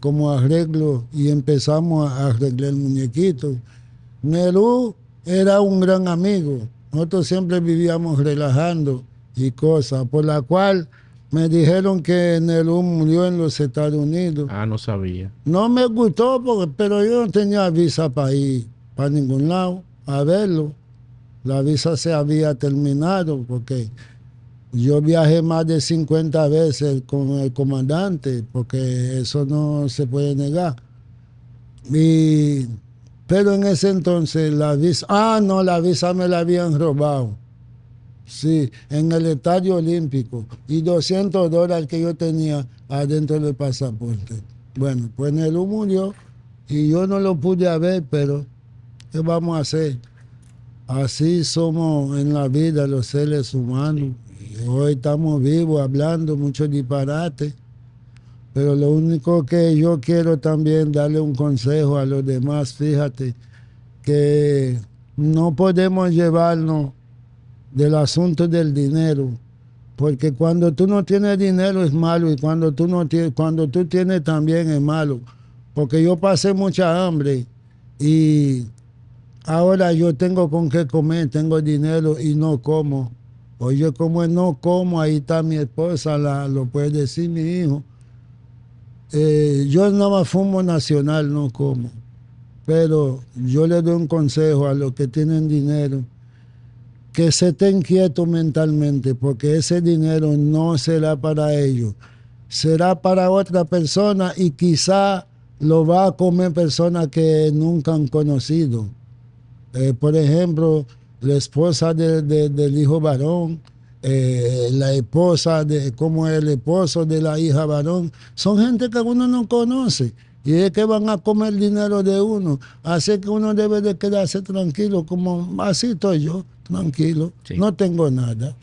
como arreglo y empezamos a arreglar el muñequito. Nerú era un gran amigo. Nosotros siempre vivíamos relajando y cosas, por la cual me dijeron que Nerú murió en los Estados Unidos. Ah, no sabía. No me gustó, porque, pero yo no tenía visa para ir para ningún lado a verlo. La visa se había terminado porque yo viajé más de 50 veces con el comandante, porque eso no se puede negar. pero en ese entonces la visa, ah, no, la visa me la habían robado. Sí, en el Estadio Olímpico. Y 200 dólares que yo tenía adentro del pasaporte. Bueno, pues Nelu murió y yo no lo pude ver, pero ¿qué vamos a hacer? Así somos en la vida los seres humanos. Hoy estamos vivos hablando muchos disparates pero lo único que yo quiero también darle un consejo a los demás, fíjate, que no podemos llevarnos del asunto del dinero, porque cuando tú no tienes dinero es malo y cuando tú, no tienes, cuando tú tienes también es malo, porque yo pasé mucha hambre y ahora yo tengo con qué comer, tengo dinero y no como Oye, como es? No, como Ahí está mi esposa, la, lo puede decir mi hijo. Eh, yo no más fumo nacional, no como. Pero yo le doy un consejo a los que tienen dinero, que se estén quietos mentalmente, porque ese dinero no será para ellos, será para otra persona y quizá lo va a comer personas que nunca han conocido. Eh, por ejemplo, la esposa del hijo varón, eh, la esposa de, como el esposo de la hija varón, son gente que uno no conoce. Y es que van a comer dinero de uno. Así que uno debe de quedarse tranquilo, como así estoy yo, tranquilo. No tengo nada.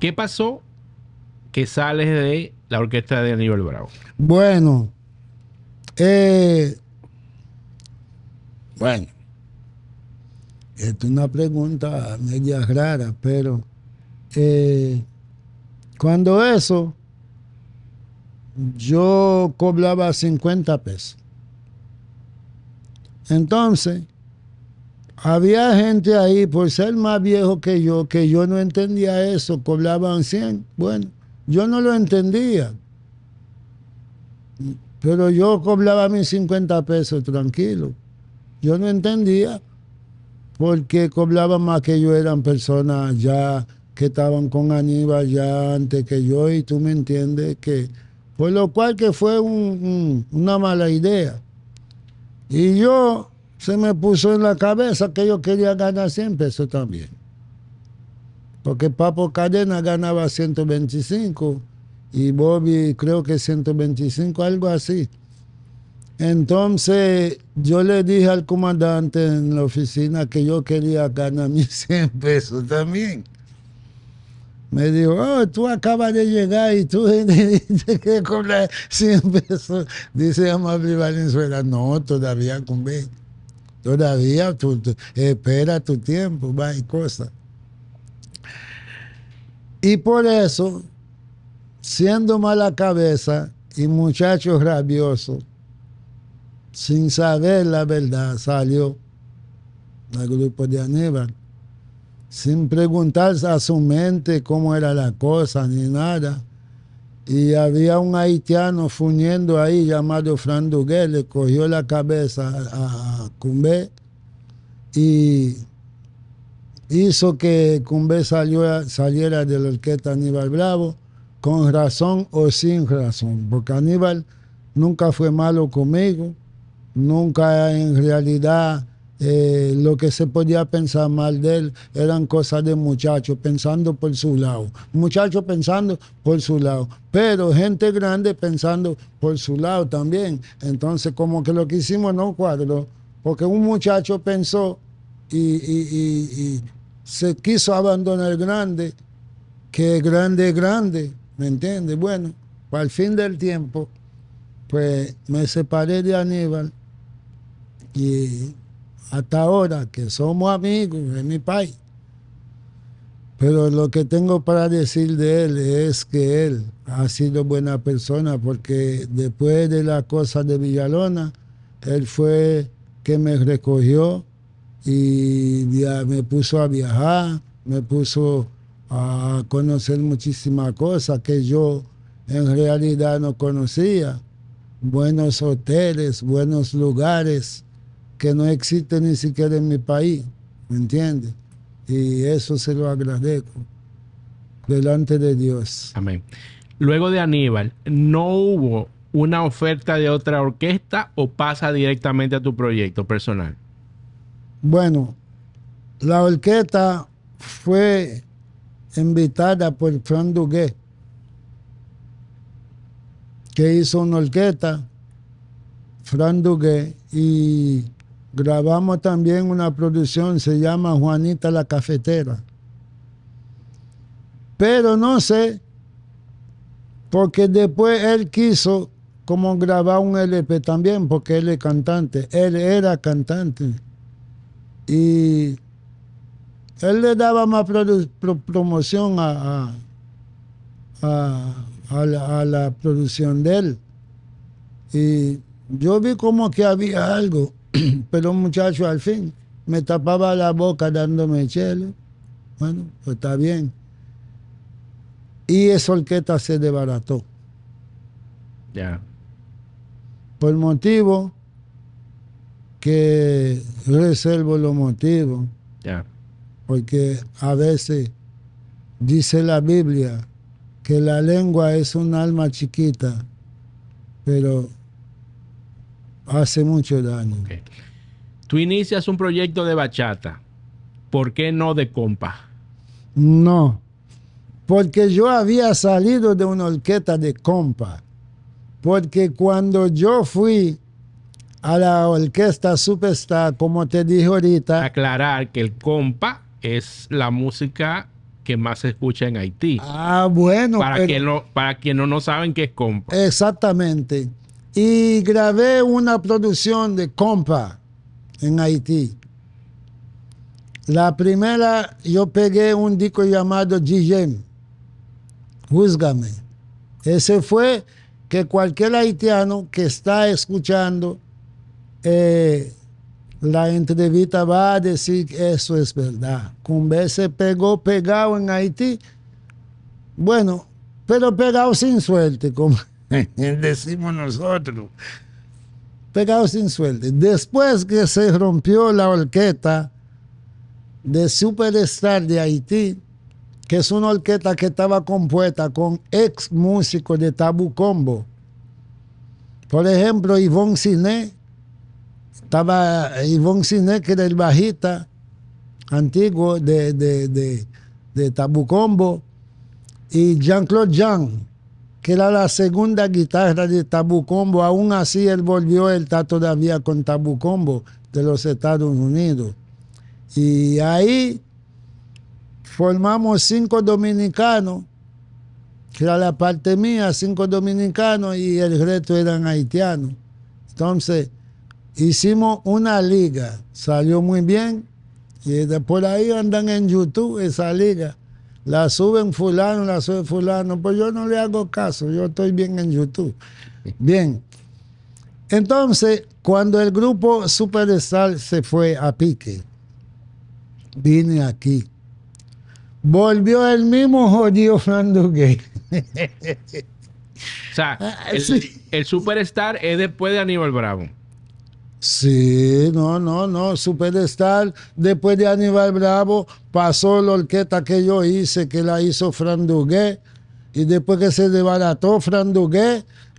¿Qué pasó que sales de la orquesta de Aníbal Bravo? Bueno, eh, bueno, es una pregunta media rara, pero eh, cuando eso, yo coblaba 50 pesos. Entonces, había gente ahí, por ser más viejo que yo, que yo no entendía eso, coblaban 100. Bueno, yo no lo entendía. Pero yo coblaba mis 50 pesos tranquilo. Yo no entendía porque cobraban más que yo, eran personas ya que estaban con Aníbal ya antes que yo y tú me entiendes que, por lo cual que fue una mala idea. Y yo se me puso en la cabeza que yo quería ganar 100 pesos también. Porque Papo Cadena ganaba 125 y Bobby creo que 125, algo así. Entonces yo le dije al comandante en la oficina que yo quería ganar mis 100 pesos también. Me dijo, oh, tú acabas de llegar y tú que con 100 pesos. Dice Amable Valenzuela, no, todavía con Todavía espera tu tiempo, va y cosa. Y por eso, siendo mala cabeza y muchacho rabioso sin saber la verdad, salió del grupo de Aníbal, sin preguntar a su mente cómo era la cosa ni nada. Y había un haitiano funiendo ahí llamado Fran Duguay, le cogió la cabeza a, Cumbé y hizo que Cumbé saliera de la orquesta Aníbal Bravo, con razón o sin razón, porque Aníbal nunca fue malo conmigo, nunca en realidad eh, lo que se podía pensar mal de él eran cosas de muchachos pensando por su lado, muchachos pensando por su lado, pero gente grande pensando por su lado también. Entonces como que lo que hicimos no cuadró, porque un muchacho pensó y, se quiso abandonar grande, que grande es grande, ¿me entiendes? Bueno, al fin del tiempo, pues me separé de Aníbal y hasta ahora que somos amigos, de mi país. Pero lo que tengo para decir de él es que él ha sido buena persona porque después de la cosa de Villalona, él fue que me recogió y me puso a viajar, me puso a conocer muchísimas cosas que yo en realidad no conocía. Buenos hoteles, buenos lugares, que no existe ni siquiera en mi país, ¿me entiendes? Y eso se lo agradezco delante de Dios. Amén. Luego de Aníbal, ¿no hubo una oferta de otra orquesta o pasa directamente a tu proyecto personal? Bueno, la orquesta fue invitada por Fran Dugué, que hizo una orquesta, Fran Dugué, y Grabamos también una producción, se llama Juanita la Cafetera. Pero no sé, porque después él quiso como grabar un LP también, porque él es cantante, él era cantante. Y él le daba más promoción a, a la producción de él. Y yo vi como que había algo. pero un muchacho al fin me tapaba la boca dándome chelo. Bueno, pues está bien. Y esa orquesta se desbarató. Ya. Por motivo que reservo los motivos. Ya. Porque a veces dice la Biblia que la lengua es un alma chiquita, pero Hace mucho daño. Tú inicias un proyecto de bachata. ¿Por qué no de compa? No, porque yo había salido de una orquesta de compa. Porque cuando yo fui a la orquesta Superstar, como te dije ahorita. Aclarar que el compa es la música que más se escucha en Haití. Ah, bueno. Para, para quienes no, no saben qué es compa. Exactamente y grabé una producción de compa en Haití. La primera, yo pegué un disco llamado GGM. Júzgame. Ese fue que cualquier haitiano que está escuchando eh, la entrevista va a decir que eso es verdad. Cumbé se pegó pegado en Haití. Bueno, pero pegado sin suerte, decimos nosotros. Pegado sin suerte. Después que se rompió la orquesta de Superstar de Haití, que es una orquesta que estaba compuesta con ex músicos de Tabu Combo. Por ejemplo, Yvonne Siné estaba Yvonne Siné que era el bajista antiguo de, de Tabu Combo, y Jean-Claude Jean, que era la segunda guitarra de Tabu Combo. Aún así, él volvió, él está todavía con Tabu Combo de los Estados Unidos. Y ahí formamos cinco dominicanos, que era la parte mía, cinco dominicanos y el resto eran haitianos. Entonces, hicimos una liga, salió muy bien y después ahí andan en YouTube esa liga la suben fulano, la suben fulano, pues yo no le hago caso, yo estoy bien en YouTube. Bien. Entonces, cuando el grupo Superstar se fue a pique, vine aquí. Volvió el mismo jodido Fernando Gay. o sea, ah, el, el Superstar es después de Aníbal Bravo. Sí, no, no, no, Superstar, después de Aníbal Bravo, pasó la orquesta que yo hice, que la hizo Fran y después que se desbarató Fran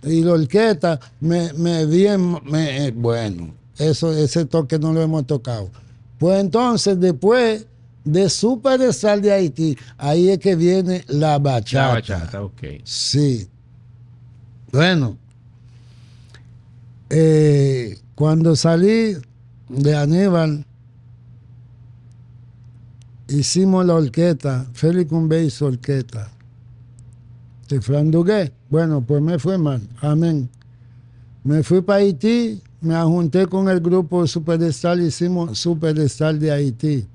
y la orquesta, me, me bien, eh, bueno, eso, ese toque no lo hemos tocado. Pues entonces, después de Superstar de Haití, ahí es que viene la bachata. La bachata, ok. Sí. Bueno. Eh, cuando salí de Aníbal, hicimos la orquesta, Félix Orqueta. Orquesta. Te frandugué. Bueno, pues me fue mal. Amén. Me fui para Haití, me ajunté con el grupo Superstar, hicimos Superestal de Haití.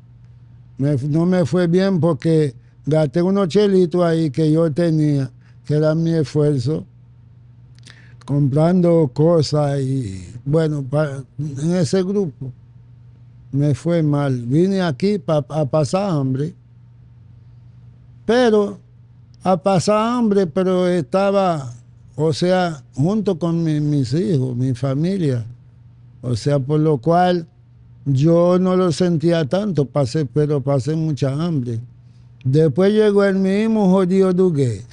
no me fue bien porque gasté unos chelitos ahí que yo tenía, que era mi esfuerzo, comprando cosas y bueno, en ese grupo me fue mal. Vine aquí pa pasar hambre, pero a pasar hambre, pero estaba, o sea, junto con mis hijos, mi familia. O sea, por lo cual yo no lo sentía tanto, pasé, pero pasé mucha hambre. Después llegó el mismo jodido Duque.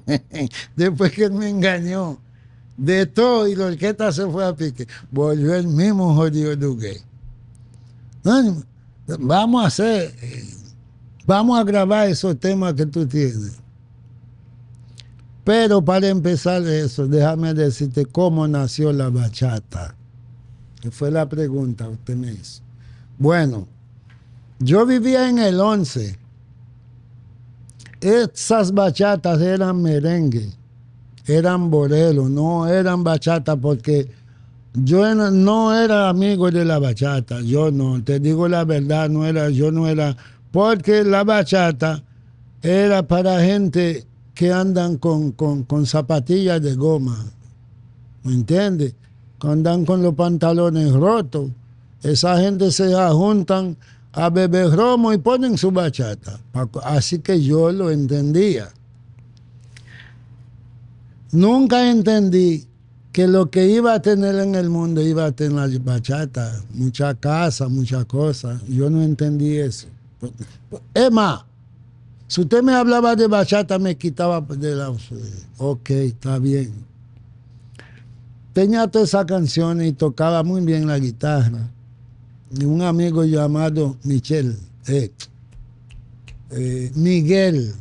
Después que me engañó de todo y la orquesta se fue a pique. Volvió el mismo jodido Duque. vamos a hacer, eh, vamos a grabar esos temas que tú tienes. Pero para empezar eso, déjame decirte cómo nació la bachata. Que fue la pregunta que usted me hizo. Bueno, yo vivía en el 11. Esas bachatas eran merengue eran boleros, no eran bachata, porque yo no era amigo de la bachata, yo no, te digo la verdad, no era, yo no era, porque la bachata era para gente que andan con, con, con zapatillas de goma, ¿me entiendes? Que andan con los pantalones rotos. Esa gente se juntan a beber romo y ponen su bachata. Así que yo lo entendía. Nunca entendí que lo que iba a tener en el mundo iba a tener la bachata, mucha casa, muchas cosas. Yo no entendí eso. Emma, si usted me hablaba de bachata, me quitaba de la... Ok, está bien. Tenía todas esas canciones y tocaba muy bien la guitarra. Y un amigo llamado Michel, eh, eh, Miguel,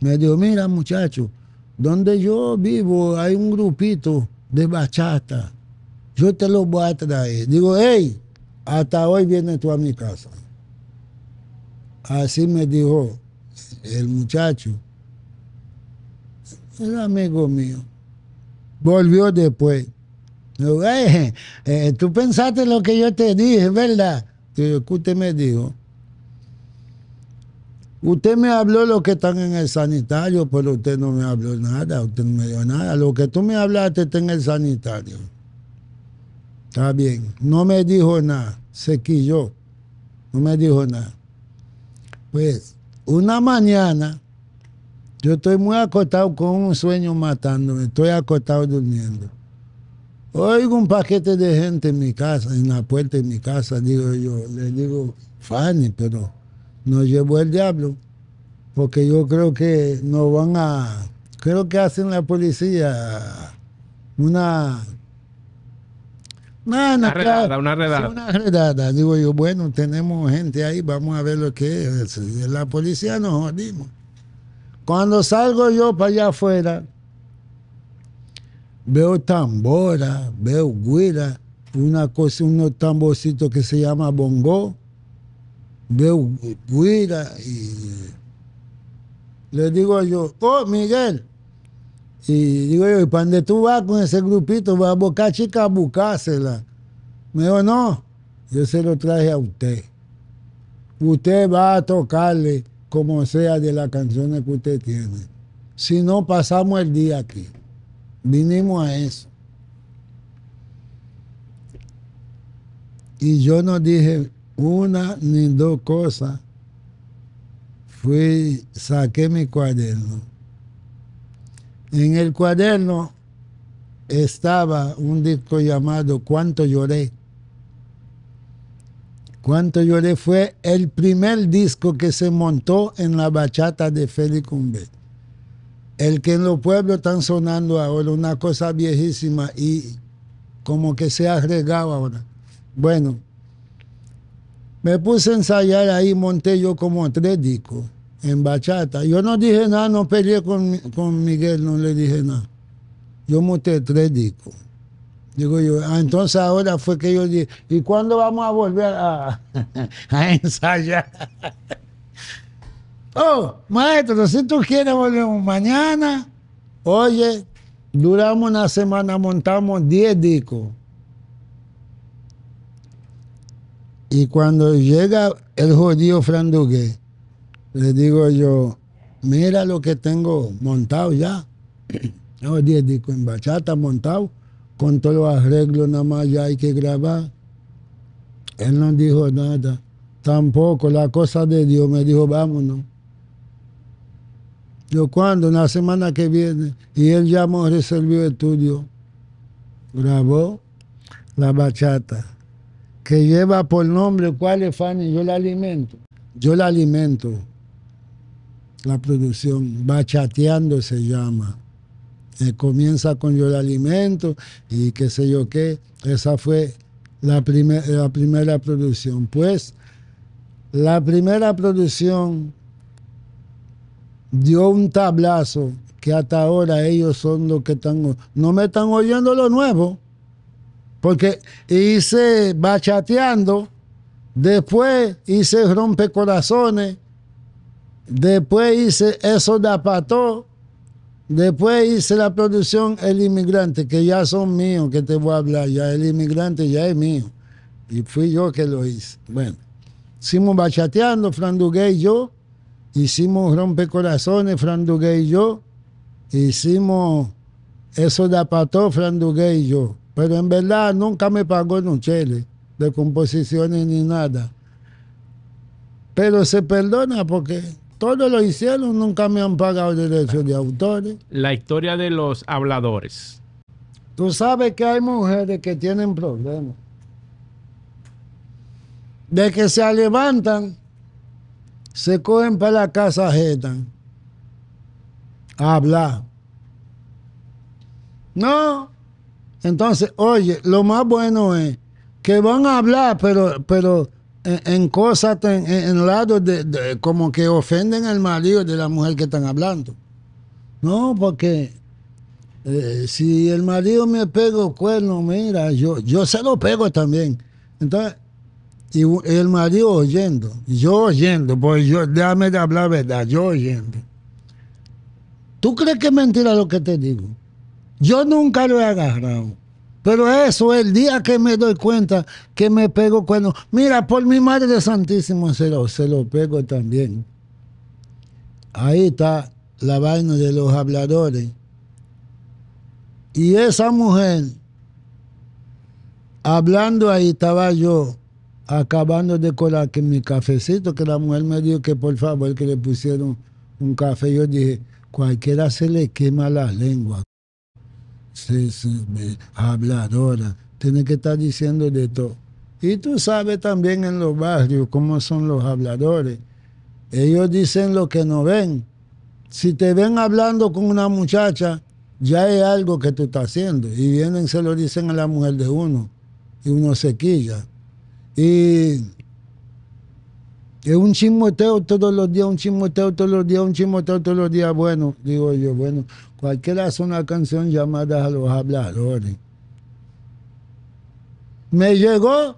me dijo, mira muchacho, donde yo vivo hay un grupito de bachata. Yo te lo voy a traer. Digo, hey, hasta hoy vienes tú a mi casa. Así me dijo el muchacho. El amigo mío. Volvió después. Digo, hey, eh, tú pensaste lo que yo te dije, ¿verdad? Digo, ¿qué usted me dijo? Usted me habló lo que están en el sanitario, pero usted no me habló nada, usted no me dio nada. Lo que tú me hablaste está en el sanitario. Está bien. No me dijo nada, se quilló. No me dijo nada. Pues una mañana, yo estoy muy acostado con un sueño matándome, estoy acostado durmiendo. Oigo un paquete de gente en mi casa, en la puerta de mi casa, digo yo, le digo, Fanny, pero nos llevó el diablo, porque yo creo que nos van a, creo que hacen la policía una... Una, redada, una redada. Digo yo, bueno, tenemos gente ahí, vamos a ver lo que es. La policía nos jodimos. Cuando salgo yo para allá afuera, veo tambora, veo guira, una cosa, unos tambocitos que se llama bongo, veo huida y le digo yo, oh Miguel, y digo yo, ¿y para dónde tú vas con ese grupito? ¿Vas a buscar chica a Me dijo, no, yo se lo traje a usted. Usted va a tocarle como sea de las canciones que usted tiene. Si no, pasamos el día aquí. Vinimos a eso. Y yo no dije una ni dos cosas, fui, saqué mi cuaderno. En el cuaderno estaba un disco llamado Cuánto lloré. Cuánto lloré fue el primer disco que se montó en la bachata de Félix Cumbé. El que en los pueblos están sonando ahora, una cosa viejísima y como que se ha regado ahora. Bueno, me puse a ensayar ahí, monté yo como tres discos en bachata. Yo no dije nada, no peleé con, Miguel, no le dije nada. Yo monté tres discos. Digo yo, ah, entonces ahora fue que yo dije, ¿y cuándo vamos a volver a, a ensayar? oh, maestro, si tú quieres volvemos mañana. Oye, duramos una semana, montamos diez discos. Y cuando llega el jodido frandugue, le digo yo, mira lo que tengo montado ya. Hoy 10 dijo, en bachata montado, con todos los arreglos nada más ya hay que grabar. Él no dijo nada, tampoco la cosa de Dios me dijo, vámonos. Yo cuando, una semana que viene, y él ya llamó, el estudio, grabó la bachata que lleva por nombre cuál es Fanny, yo la alimento. Yo la alimento. La producción, va chateando, se llama. Eh, comienza con yo la alimento y qué sé yo qué. Esa fue la, la primera producción. Pues la primera producción dio un tablazo que hasta ahora ellos son los que están... No me están oyendo lo nuevo. Porque hice bachateando, después hice rompecorazones, después hice eso de apató, después hice la producción El Inmigrante, que ya son míos, que te voy a hablar, ya El Inmigrante ya es mío. Y fui yo que lo hice. Bueno, hicimos bachateando, Fran y yo, hicimos rompecorazones, Fran y yo, hicimos eso de apató, Fran y yo pero en verdad nunca me pagó en un de composiciones ni nada. Pero se perdona porque todos lo hicieron, nunca me han pagado derechos de autores. La historia de los habladores. Tú sabes que hay mujeres que tienen problemas. De que se levantan, se cogen para la casa jeta a hablar. No, entonces, oye, lo más bueno es que van a hablar, pero, pero eh, en, cosas, en, lados de, como que ofenden al marido de la mujer que están hablando. No, porque eh, si el marido me pega el cuerno, mira, yo, yo se lo pego también. Entonces, y el marido oyendo, yo oyendo, pues yo, déjame de hablar verdad, yo oyendo. ¿Tú crees que es mentira lo que te digo? Yo nunca lo he agarrado. Pero eso, el día que me doy cuenta que me pego cuando. Mira, por mi Madre de se lo, se lo pego también. Ahí está la vaina de los habladores. Y esa mujer, hablando ahí, estaba yo acabando de colar que mi cafecito, que la mujer me dijo que por favor que le pusieron un café. Yo dije, cualquiera se le quema la lengua sí, sí, habladora, tiene que estar diciendo de todo. Y tú sabes también en los barrios cómo son los habladores. Ellos dicen lo que no ven. Si te ven hablando con una muchacha, ya es algo que tú estás haciendo. Y vienen, se lo dicen a la mujer de uno. Y uno se quilla. Y es un chismoteo todos los días, un chismoteo todos los días, un chismoteo todos los días. Bueno, digo yo, bueno, cualquiera hace una canción llamada a los habladores. Me llegó,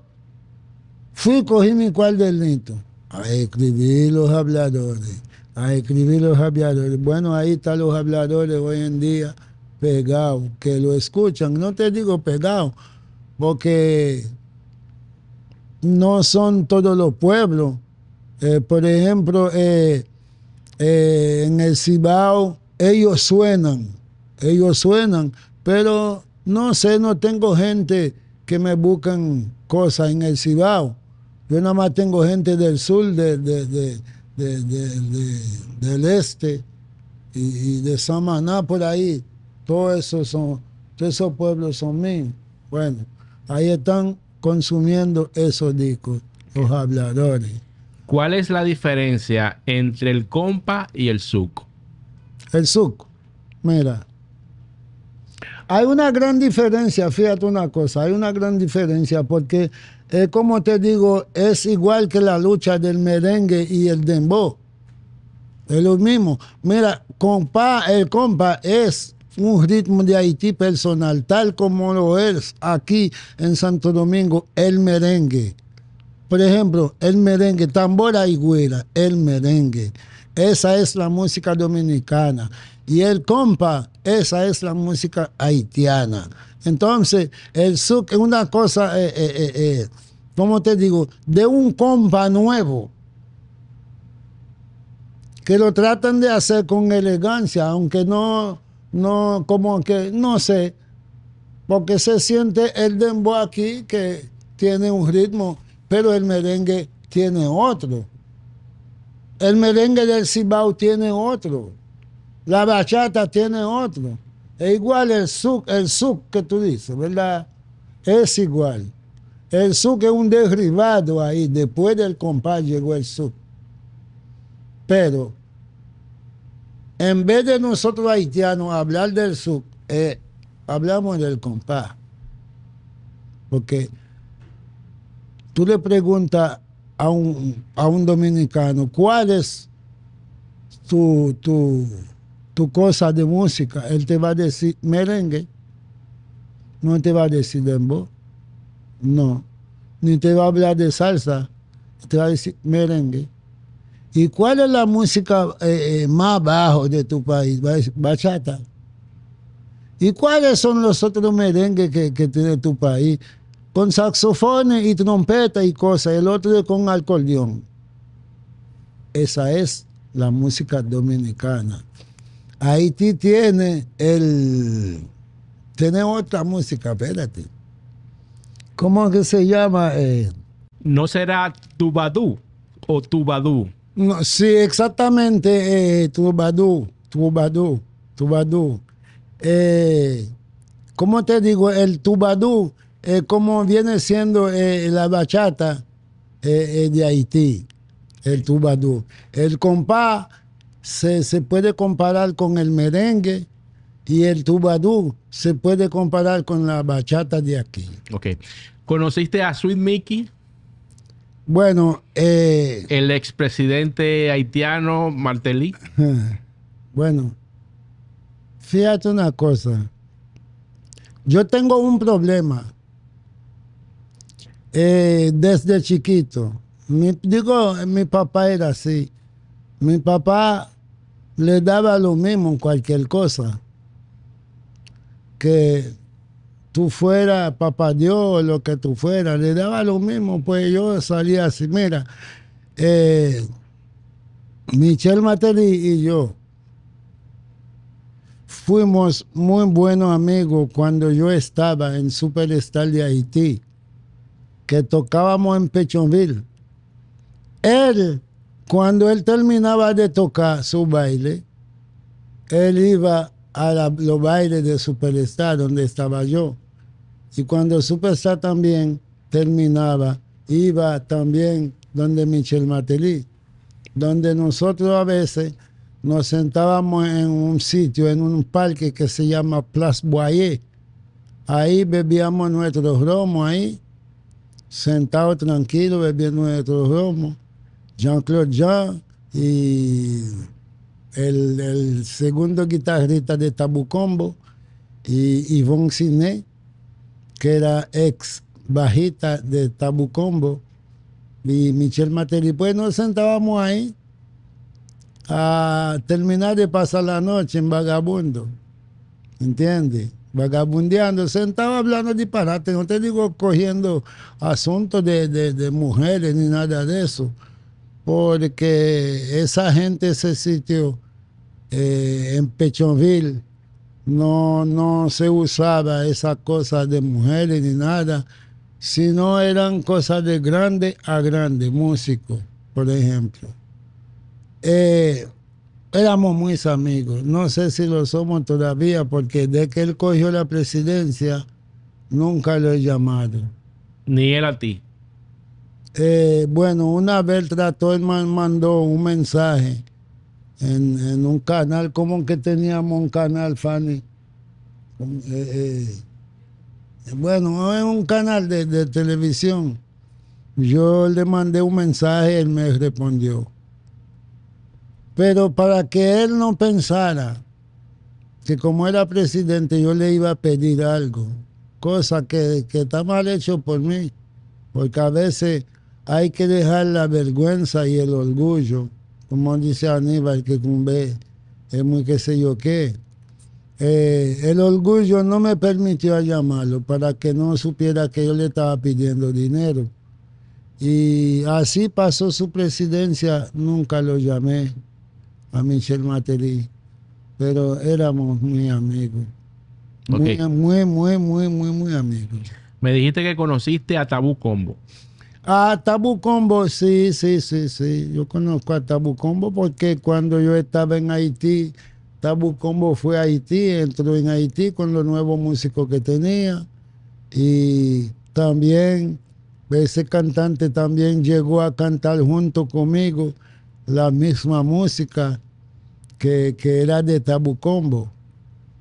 fui, cogí mi cuadernito. A escribir los habladores, a escribir los habladores. Bueno, ahí están los habladores hoy en día pegados, que lo escuchan. No te digo pegados, porque no son todos los pueblos eh, por ejemplo, eh, eh, en el Cibao ellos suenan, ellos suenan, pero no sé, no tengo gente que me buscan cosas en el Cibao. Yo nada más tengo gente del sur, de, del este y, de Samaná por ahí. Todos esos, son, todos esos pueblos son míos. Bueno, ahí están consumiendo esos discos, los habladores. ¿Cuál es la diferencia entre el compa y el suco? El suco. Mira. Hay una gran diferencia, fíjate una cosa, hay una gran diferencia porque, eh, como te digo, es igual que la lucha del merengue y el dembow. Es lo mismo. Mira, compa, el compa es un ritmo de Haití personal, tal como lo es aquí en Santo Domingo el merengue. Por ejemplo, el merengue, tambora y güera, el merengue. Esa es la música dominicana. Y el compa, esa es la música haitiana. Entonces, el suc es una cosa, eh, eh, eh, ¿cómo te digo? De un compa nuevo que lo tratan de hacer con elegancia, aunque no, no, como que, no sé, porque se siente el dembo aquí que tiene un ritmo pero el merengue tiene otro. El merengue del Cibao tiene otro. La bachata tiene otro. Es igual el suc, que tú dices, ¿verdad? Es igual. El suc es un derribado ahí. Después del compás llegó el suc. Pero en vez de nosotros haitianos hablar del suc, eh, hablamos del compás. Porque tú le preguntas a un, a un dominicano cuál es tu, tu, tu cosa de música, él te va a decir merengue, no te va a decir dembow, no, ni te va a hablar de salsa, te va a decir merengue. ¿Y cuál es la música eh, eh, más bajo de tu país? Bachata. ¿Y cuáles son los otros merengues que, que tiene tu país? con saxofones y trompeta y cosas, el otro con acordeón. Esa es la música dominicana. Haití tiene el... Tiene otra música, espérate. ¿Cómo que se llama? Eh, ¿No será tubadú o tubadú? sí, exactamente, eh, tubadú, tubadú, tubadú. Eh, ¿Cómo te digo? El tubadú eh, como viene siendo eh, la bachata eh, de Haití, el tubadú. El compás se, se, puede comparar con el merengue y el tubadú se puede comparar con la bachata de aquí. Ok. ¿Conociste a Sweet Mickey? Bueno, el expresidente haitiano Martelly. Bueno, fíjate una cosa. Yo tengo un problema eh, desde chiquito. digo, mi papá era así. Mi papá le daba lo mismo en cualquier cosa. Que tú fueras papá Dios, lo que tú fueras, le daba lo mismo, pues yo salía así, mira, eh, Michel Materi y yo fuimos muy buenos amigos cuando yo estaba en Superstar de Haití que tocábamos en Pechonville. Él, cuando él terminaba de tocar su baile, él iba a los bailes de Superstar, donde estaba yo. Y cuando Superstar también terminaba, iba también donde Michel Mateli, donde nosotros a veces nos sentábamos en un sitio, en un parque que se llama Place Boyer. Ahí bebíamos nuestro romo, ahí sentado tranquilo, bebiendo nuestro romo, Jean-Claude Jean y el, segundo guitarrista de Tabucombo, y Yvonne Siné, que era ex bajita de Tabucombo, y Michel Materi. Pues nos sentábamos ahí a terminar de pasar la noche en Vagabundo, ¿entiendes? vagabundeando, sentado hablando disparate, no te digo cogiendo asuntos de, mujeres ni nada de eso, porque esa gente, ese sitio eh, en Pechonville, no, no se usaba esa cosa de mujeres ni nada, sino eran cosas de grande a grande, músicos, por ejemplo. Eh, éramos muy amigos. No sé si lo somos todavía, porque desde que él cogió la presidencia, nunca lo he llamado. Ni él a ti. Eh, bueno, una vez trató, él mandó un mensaje en, un canal, como que teníamos un canal, Fanny. Eh, eh, bueno, es un canal de, televisión. Yo le mandé un mensaje, él me respondió. Pero para que él no pensara que como era presidente yo le iba a pedir algo, cosa que, está mal hecho por mí, porque a veces hay que dejar la vergüenza y el orgullo, como dice Aníbal, que cumbe es muy qué sé yo qué. Eh, el orgullo no me permitió llamarlo para que no supiera que yo le estaba pidiendo dinero. Y así pasó su presidencia, nunca lo llamé a Michelle materi, pero éramos muy amigos. Muy, muy, muy, muy, muy amigos. Me dijiste que conociste a Tabu Combo. A Tabu Combo, sí, sí, sí, sí. Yo conozco a Tabu Combo porque cuando yo estaba en Haití, Tabu Combo fue a Haití, entró en Haití con los nuevos músicos que tenía. Y también ese cantante también llegó a cantar junto conmigo la misma música que, era de Tabu Combo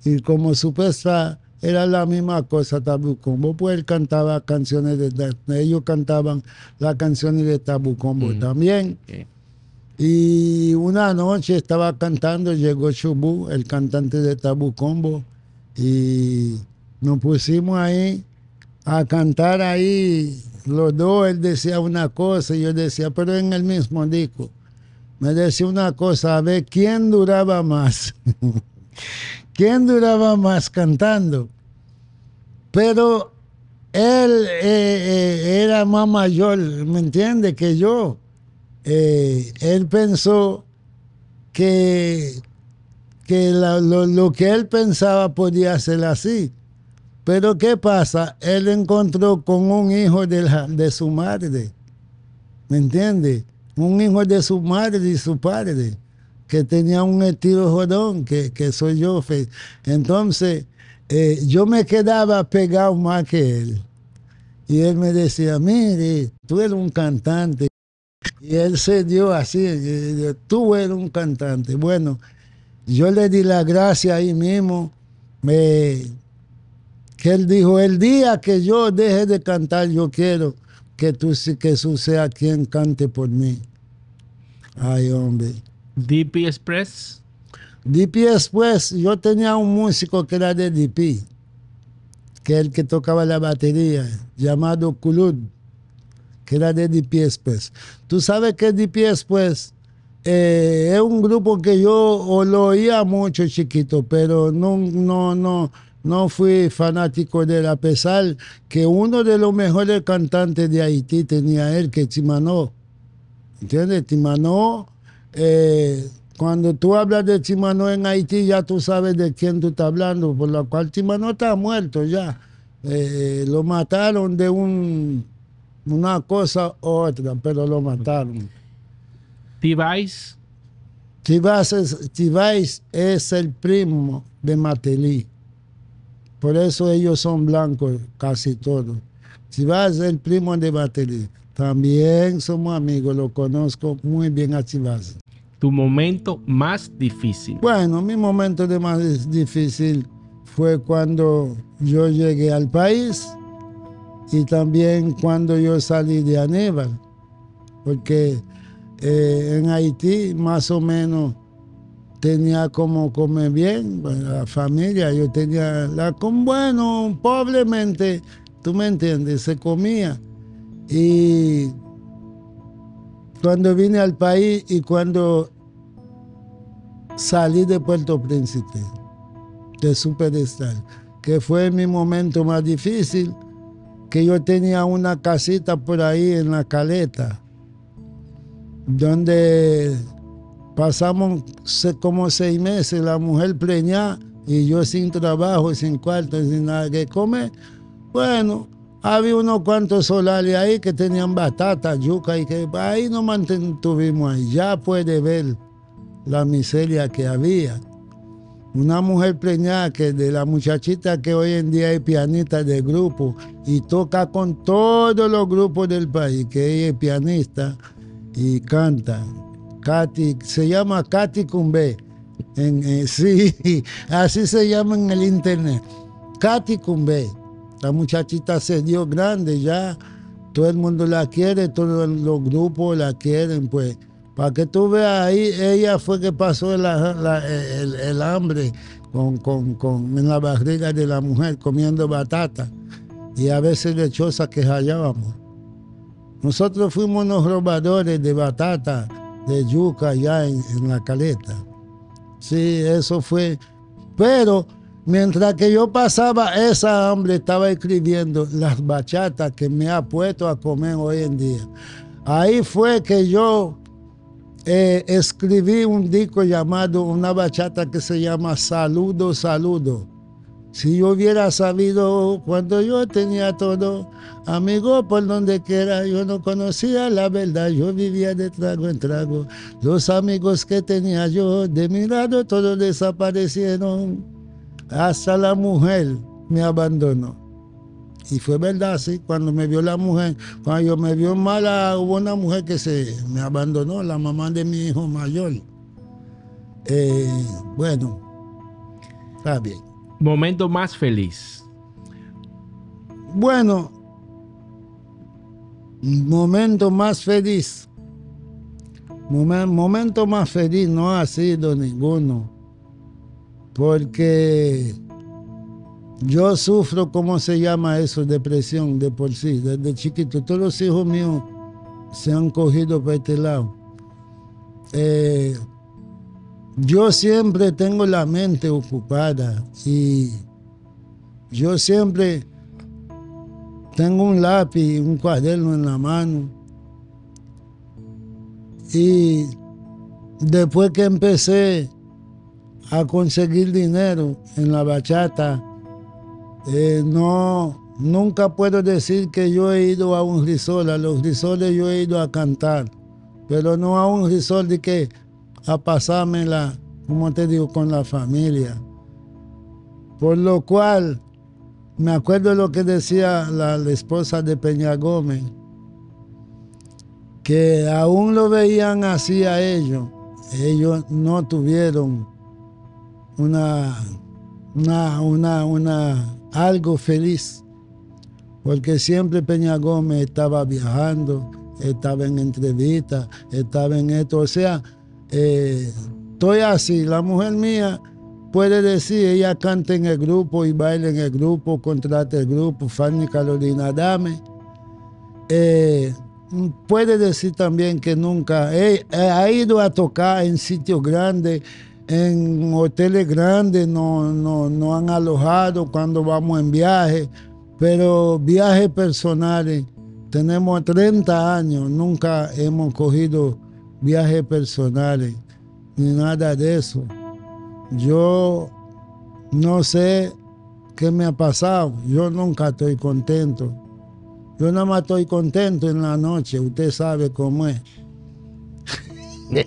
Y como superstar era la misma cosa Tabu Combo pues él cantaba canciones de... Ellos cantaban las canciones de Tabu Combo mm. también. Y una noche estaba cantando, llegó Chubú, el cantante de Tabu Combo y nos pusimos ahí a cantar ahí. Los dos, él decía una cosa y yo decía, pero en el mismo disco me decía una cosa, a ver, ¿quién duraba más? ¿Quién duraba más cantando? Pero él eh, eh, era más mayor, ¿me entiende? Que yo. Eh, él pensó que, que lo, que él pensaba podía ser así. Pero ¿qué pasa? Él encontró con un hijo de, su madre. ¿Me entiendes?, un hijo de su madre y su padre, que tenía un estilo jodón, que, soy yo. Entonces, eh, yo me quedaba pegado más que él. Y él me decía, mire, tú eres un cantante. Y él se dio así, tú eres un cantante. Bueno, yo le di la gracia ahí mismo, me, que él dijo, el día que yo deje de cantar, yo quiero que tú que tú sea quien cante por mí. Ay, hombre. DP Express. DP Express, yo tenía un músico que era de DP, que el que tocaba la batería, llamado Kulud, que era de DP Express. Tú sabes que DP Express eh, es un grupo que yo lo oía mucho chiquito, pero no, no, no, no fui fanático de la pesar que uno de los mejores cantantes de Haití tenía él, que Chimano. ¿Entiendes? Chimano eh, cuando tú hablas de Chimanó en Haití, ya tú sabes de quién tú estás hablando, por lo cual Chimano está muerto ya. Eh, lo mataron de un, una cosa u otra, pero lo mataron. Tibais. Tivais es, es el primo de Matelí. Por eso ellos son blancos casi todos. Chivas vas el primo de Bateli, también somos amigos, lo conozco muy bien a Chivas. ¿Tu momento más difícil? Bueno, mi momento de más difícil fue cuando yo llegué al país y también cuando yo salí de Aníbal, porque eh, en Haití más o menos tenía como comer bien, pues, la familia, yo tenía la con bueno, pobremente, tú me entiendes, se comía. Y cuando vine al país y cuando salí de Puerto Príncipe, de Superstar, que fue mi momento más difícil, que yo tenía una casita por ahí en la caleta, donde Pasamos como seis meses, la mujer preñada y yo sin trabajo, sin cuarto, sin nada que comer. Bueno, había unos cuantos solares ahí que tenían batata, yuca y que ahí nos mantuvimos ahí. Ya puede ver la miseria que había. Una mujer preñada que de la muchachita que hoy en día es pianista de grupo y toca con todos los grupos del país, que ella es pianista y canta. Katy, se llama Katy Cumbé... En, eh, sí, así se llama en el internet. Katy Cumbé... La muchachita se dio grande ya. Todo el mundo la quiere, todos los grupos la quieren, pues. Para que tú veas ahí, ella fue que pasó el, hambre con, con, en la barriga de la mujer comiendo batata y a veces lechosa que hallábamos. Nosotros fuimos unos robadores de batata de yuca allá en, la caleta. Sí, eso fue. Pero Mientras que yo pasaba esa hambre, estaba escribiendo las bachatas que me ha puesto a comer hoy en día. Ahí fue que yo eh, escribí un disco llamado, una bachata que se llama Saludo, Saludo. Si yo hubiera sabido cuando yo tenía todo, amigo, por donde quiera, yo no conocía la verdad, yo vivía de trago en trago. Los amigos que tenía yo, de mi lado, todos desaparecieron. Hasta la mujer me abandonó. Y fue verdad, sí, cuando me vio la mujer, cuando yo me vio mala, hubo una mujer que se me abandonó, la mamá de mi hijo mayor. Eh, bueno, está bien. Momento más feliz. Bueno, momento más feliz. momento más feliz no ha sido ninguno, porque yo sufro, ¿cómo se llama eso? Depresión de por sí, desde chiquito. Todos los hijos míos se han cogido por este lado. Eh, yo siempre tengo la mente ocupada y yo siempre tengo un lápiz, un cuaderno en la mano. Y después que empecé a conseguir dinero en la bachata, eh, no, nunca puedo decir que yo he ido a un risol. A los risoles yo he ido a cantar, pero no a un risol de que a pasármela, como te digo, con la familia. Por lo cual, me acuerdo lo que decía la, esposa de Peña Gómez, que aún lo veían así a ellos. Ellos no tuvieron una, una, una, una, algo feliz, porque siempre Peña Gómez estaba viajando, estaba en entrevistas, estaba en esto, o sea, eh, estoy así, la mujer mía puede decir, ella canta en el grupo y baila en el grupo, contrata el grupo, Fanny Carolina Dame. Eh, puede decir también que nunca ha ido a tocar en sitios grandes, en hoteles grandes, no, no, no han alojado cuando vamos en viaje, pero viajes personales, tenemos 30 años, nunca hemos cogido viajes personales, ni nada de eso. Yo no sé qué me ha pasado. Yo nunca estoy contento. Yo nada más estoy contento en la noche. Usted sabe cómo es.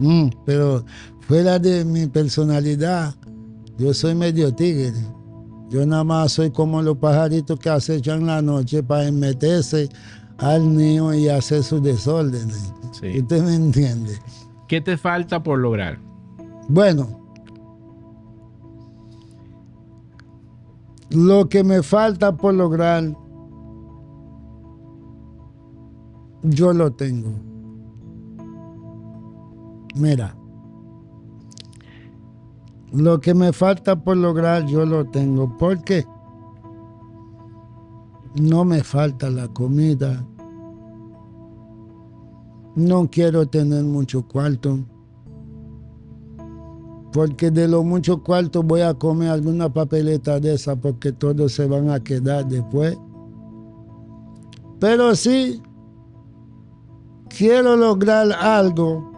Mm, pero fuera de mi personalidad, yo soy medio tigre. Yo nada más soy como los pajaritos que acechan la noche para meterse al niño y hacer sus desórdenes. ¿Usted me entiende? ¿Qué te falta por lograr? Bueno, lo que me falta por lograr, yo lo tengo. Mira, lo que me falta por lograr, yo lo tengo. Porque no me falta la comida, no quiero tener mucho cuarto, porque de lo mucho cuarto voy a comer alguna papeleta de esa, porque todos se van a quedar después. Pero sí, quiero lograr algo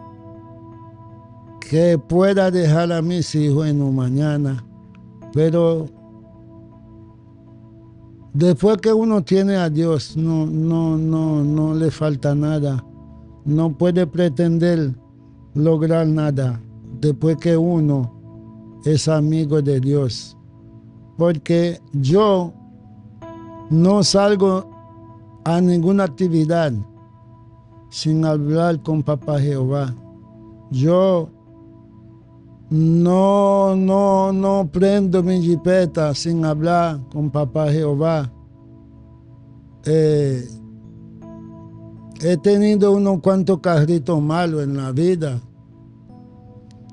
que pueda dejar a mis hijos en un mañana, pero Después que uno tiene a Dios, no, no, no, no le falta nada. No puede pretender lograr nada después que uno es amigo de Dios. Porque yo no salgo a ninguna actividad sin hablar con Papá Jehová. Yo no, no, no prendo mi jipeta sin hablar con papá Jehová. Eh, he tenido unos cuantos carritos malos en la vida,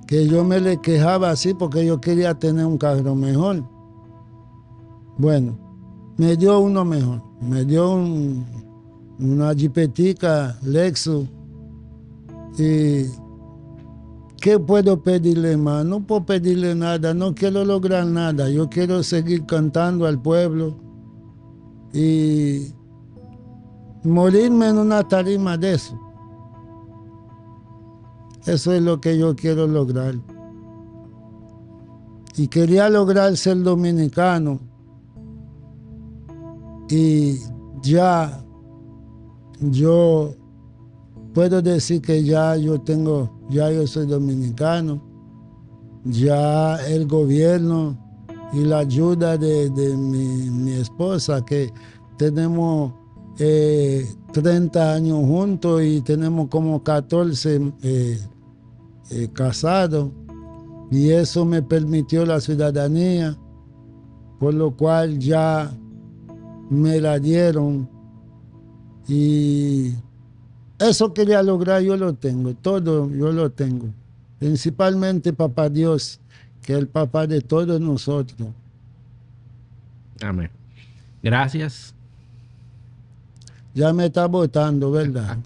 que yo me le quejaba así porque yo quería tener un carro mejor. Bueno, me dio uno mejor, me dio una jipetica Lexus y ¿Qué puedo pedirle más? No puedo pedirle nada, no quiero lograr nada. Yo quiero seguir cantando al pueblo y morirme en una tarima de eso. Eso es lo que yo quiero lograr. Y quería lograr ser dominicano. Y ya yo puedo decir que ya yo tengo, ya yo soy dominicano, ya el gobierno y la ayuda de, mi, esposa, que tenemos 30 eh, años juntos y tenemos como 14 eh, eh, casados, y eso me permitió la ciudadanía, por lo cual ya me la dieron y eso quería lograr, yo lo tengo, todo yo lo tengo. Principalmente Papá Dios, que es el Papá de todos nosotros. Amén. Gracias. Ya me está votando, ¿verdad?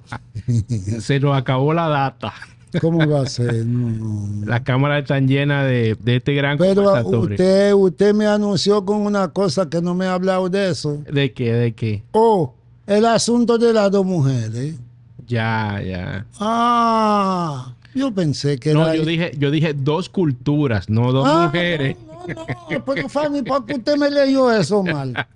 Se nos acabó la data. ¿Cómo va a ser? Las cámaras están llenas de, este gran Pero ah, usted, usted me anunció con una cosa que no me ha hablado de eso. ¿De qué? ¿De qué? Oh, el asunto de las dos mujeres. Ya, ya. Ah, yo pensé que no, No, yo dije, yo dije dos culturas, no dos ah, mujeres. No, no, no. Pero, qué usted me leyó eso mal?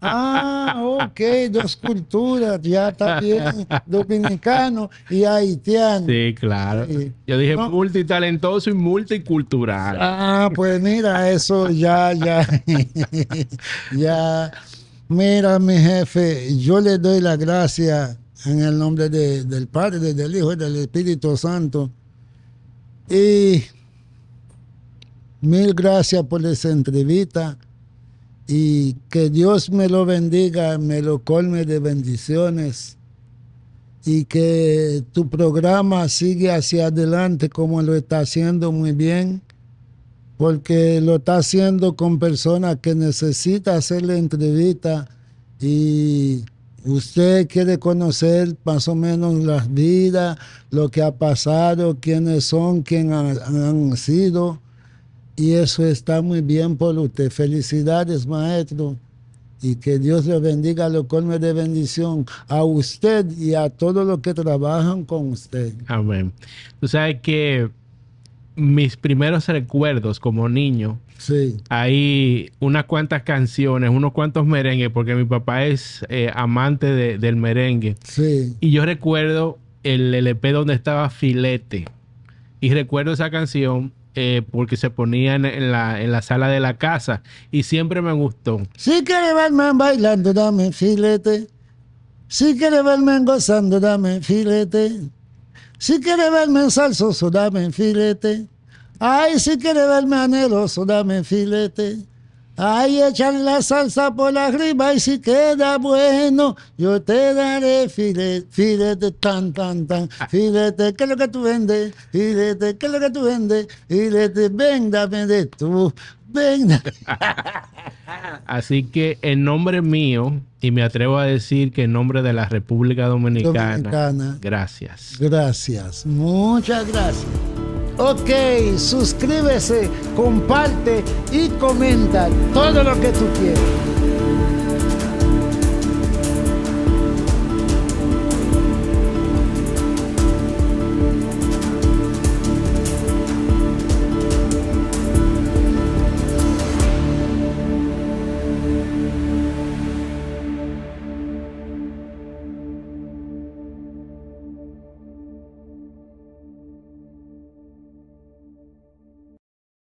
Ah, ok, dos culturas, ya está bien, dominicano y haitiano. Sí, claro. Yo dije multitalentoso y multicultural. Ah, pues mira, eso ya, ya, ya. Mira, mi jefe, yo le doy la gracia en el nombre del Padre, del Hijo y del Espíritu Santo. Y mil gracias por esa entrevista y que Dios me lo bendiga, me lo colme de bendiciones y que tu programa siga hacia adelante como lo está haciendo muy bien porque lo está haciendo con personas que necesita hacerle entrevista y usted quiere conocer más o menos las vidas, lo que ha pasado, quiénes son, quién han, sido. Y eso está muy bien por usted. Felicidades, maestro. Y que Dios le bendiga, lo colme de bendición a usted y a todos los que trabajan con usted. Amén. Tú sabes que mis primeros recuerdos como niño. Sí. Hay unas cuantas canciones, unos cuantos merengues, porque mi papá es eh, amante del merengue. Y yo recuerdo el LP donde estaba Filete. Y recuerdo esa canción eh, porque se ponía en, la, en la sala de la casa y siempre me gustó. Si quiere verme bailando, dame filete. Si quiere verme gozando, dame filete. Si quiere verme en salsa, dame en filete. Ay, si quiere verme anheloso, dame en filete. Ay, echan la salsa por la arriba y si queda bueno, yo te daré filete, filete tan, tan, tan. Ah. Filete, ¿qué es lo que tú vendes? Filete, ¿qué es lo que tú vendes? Filete, venga de tú. Así que en nombre mío, y me atrevo a decir que en nombre de la República Dominicana, gracias. Gracias, muchas gracias. Ok, suscríbese, comparte y comenta todo lo que tú quieras.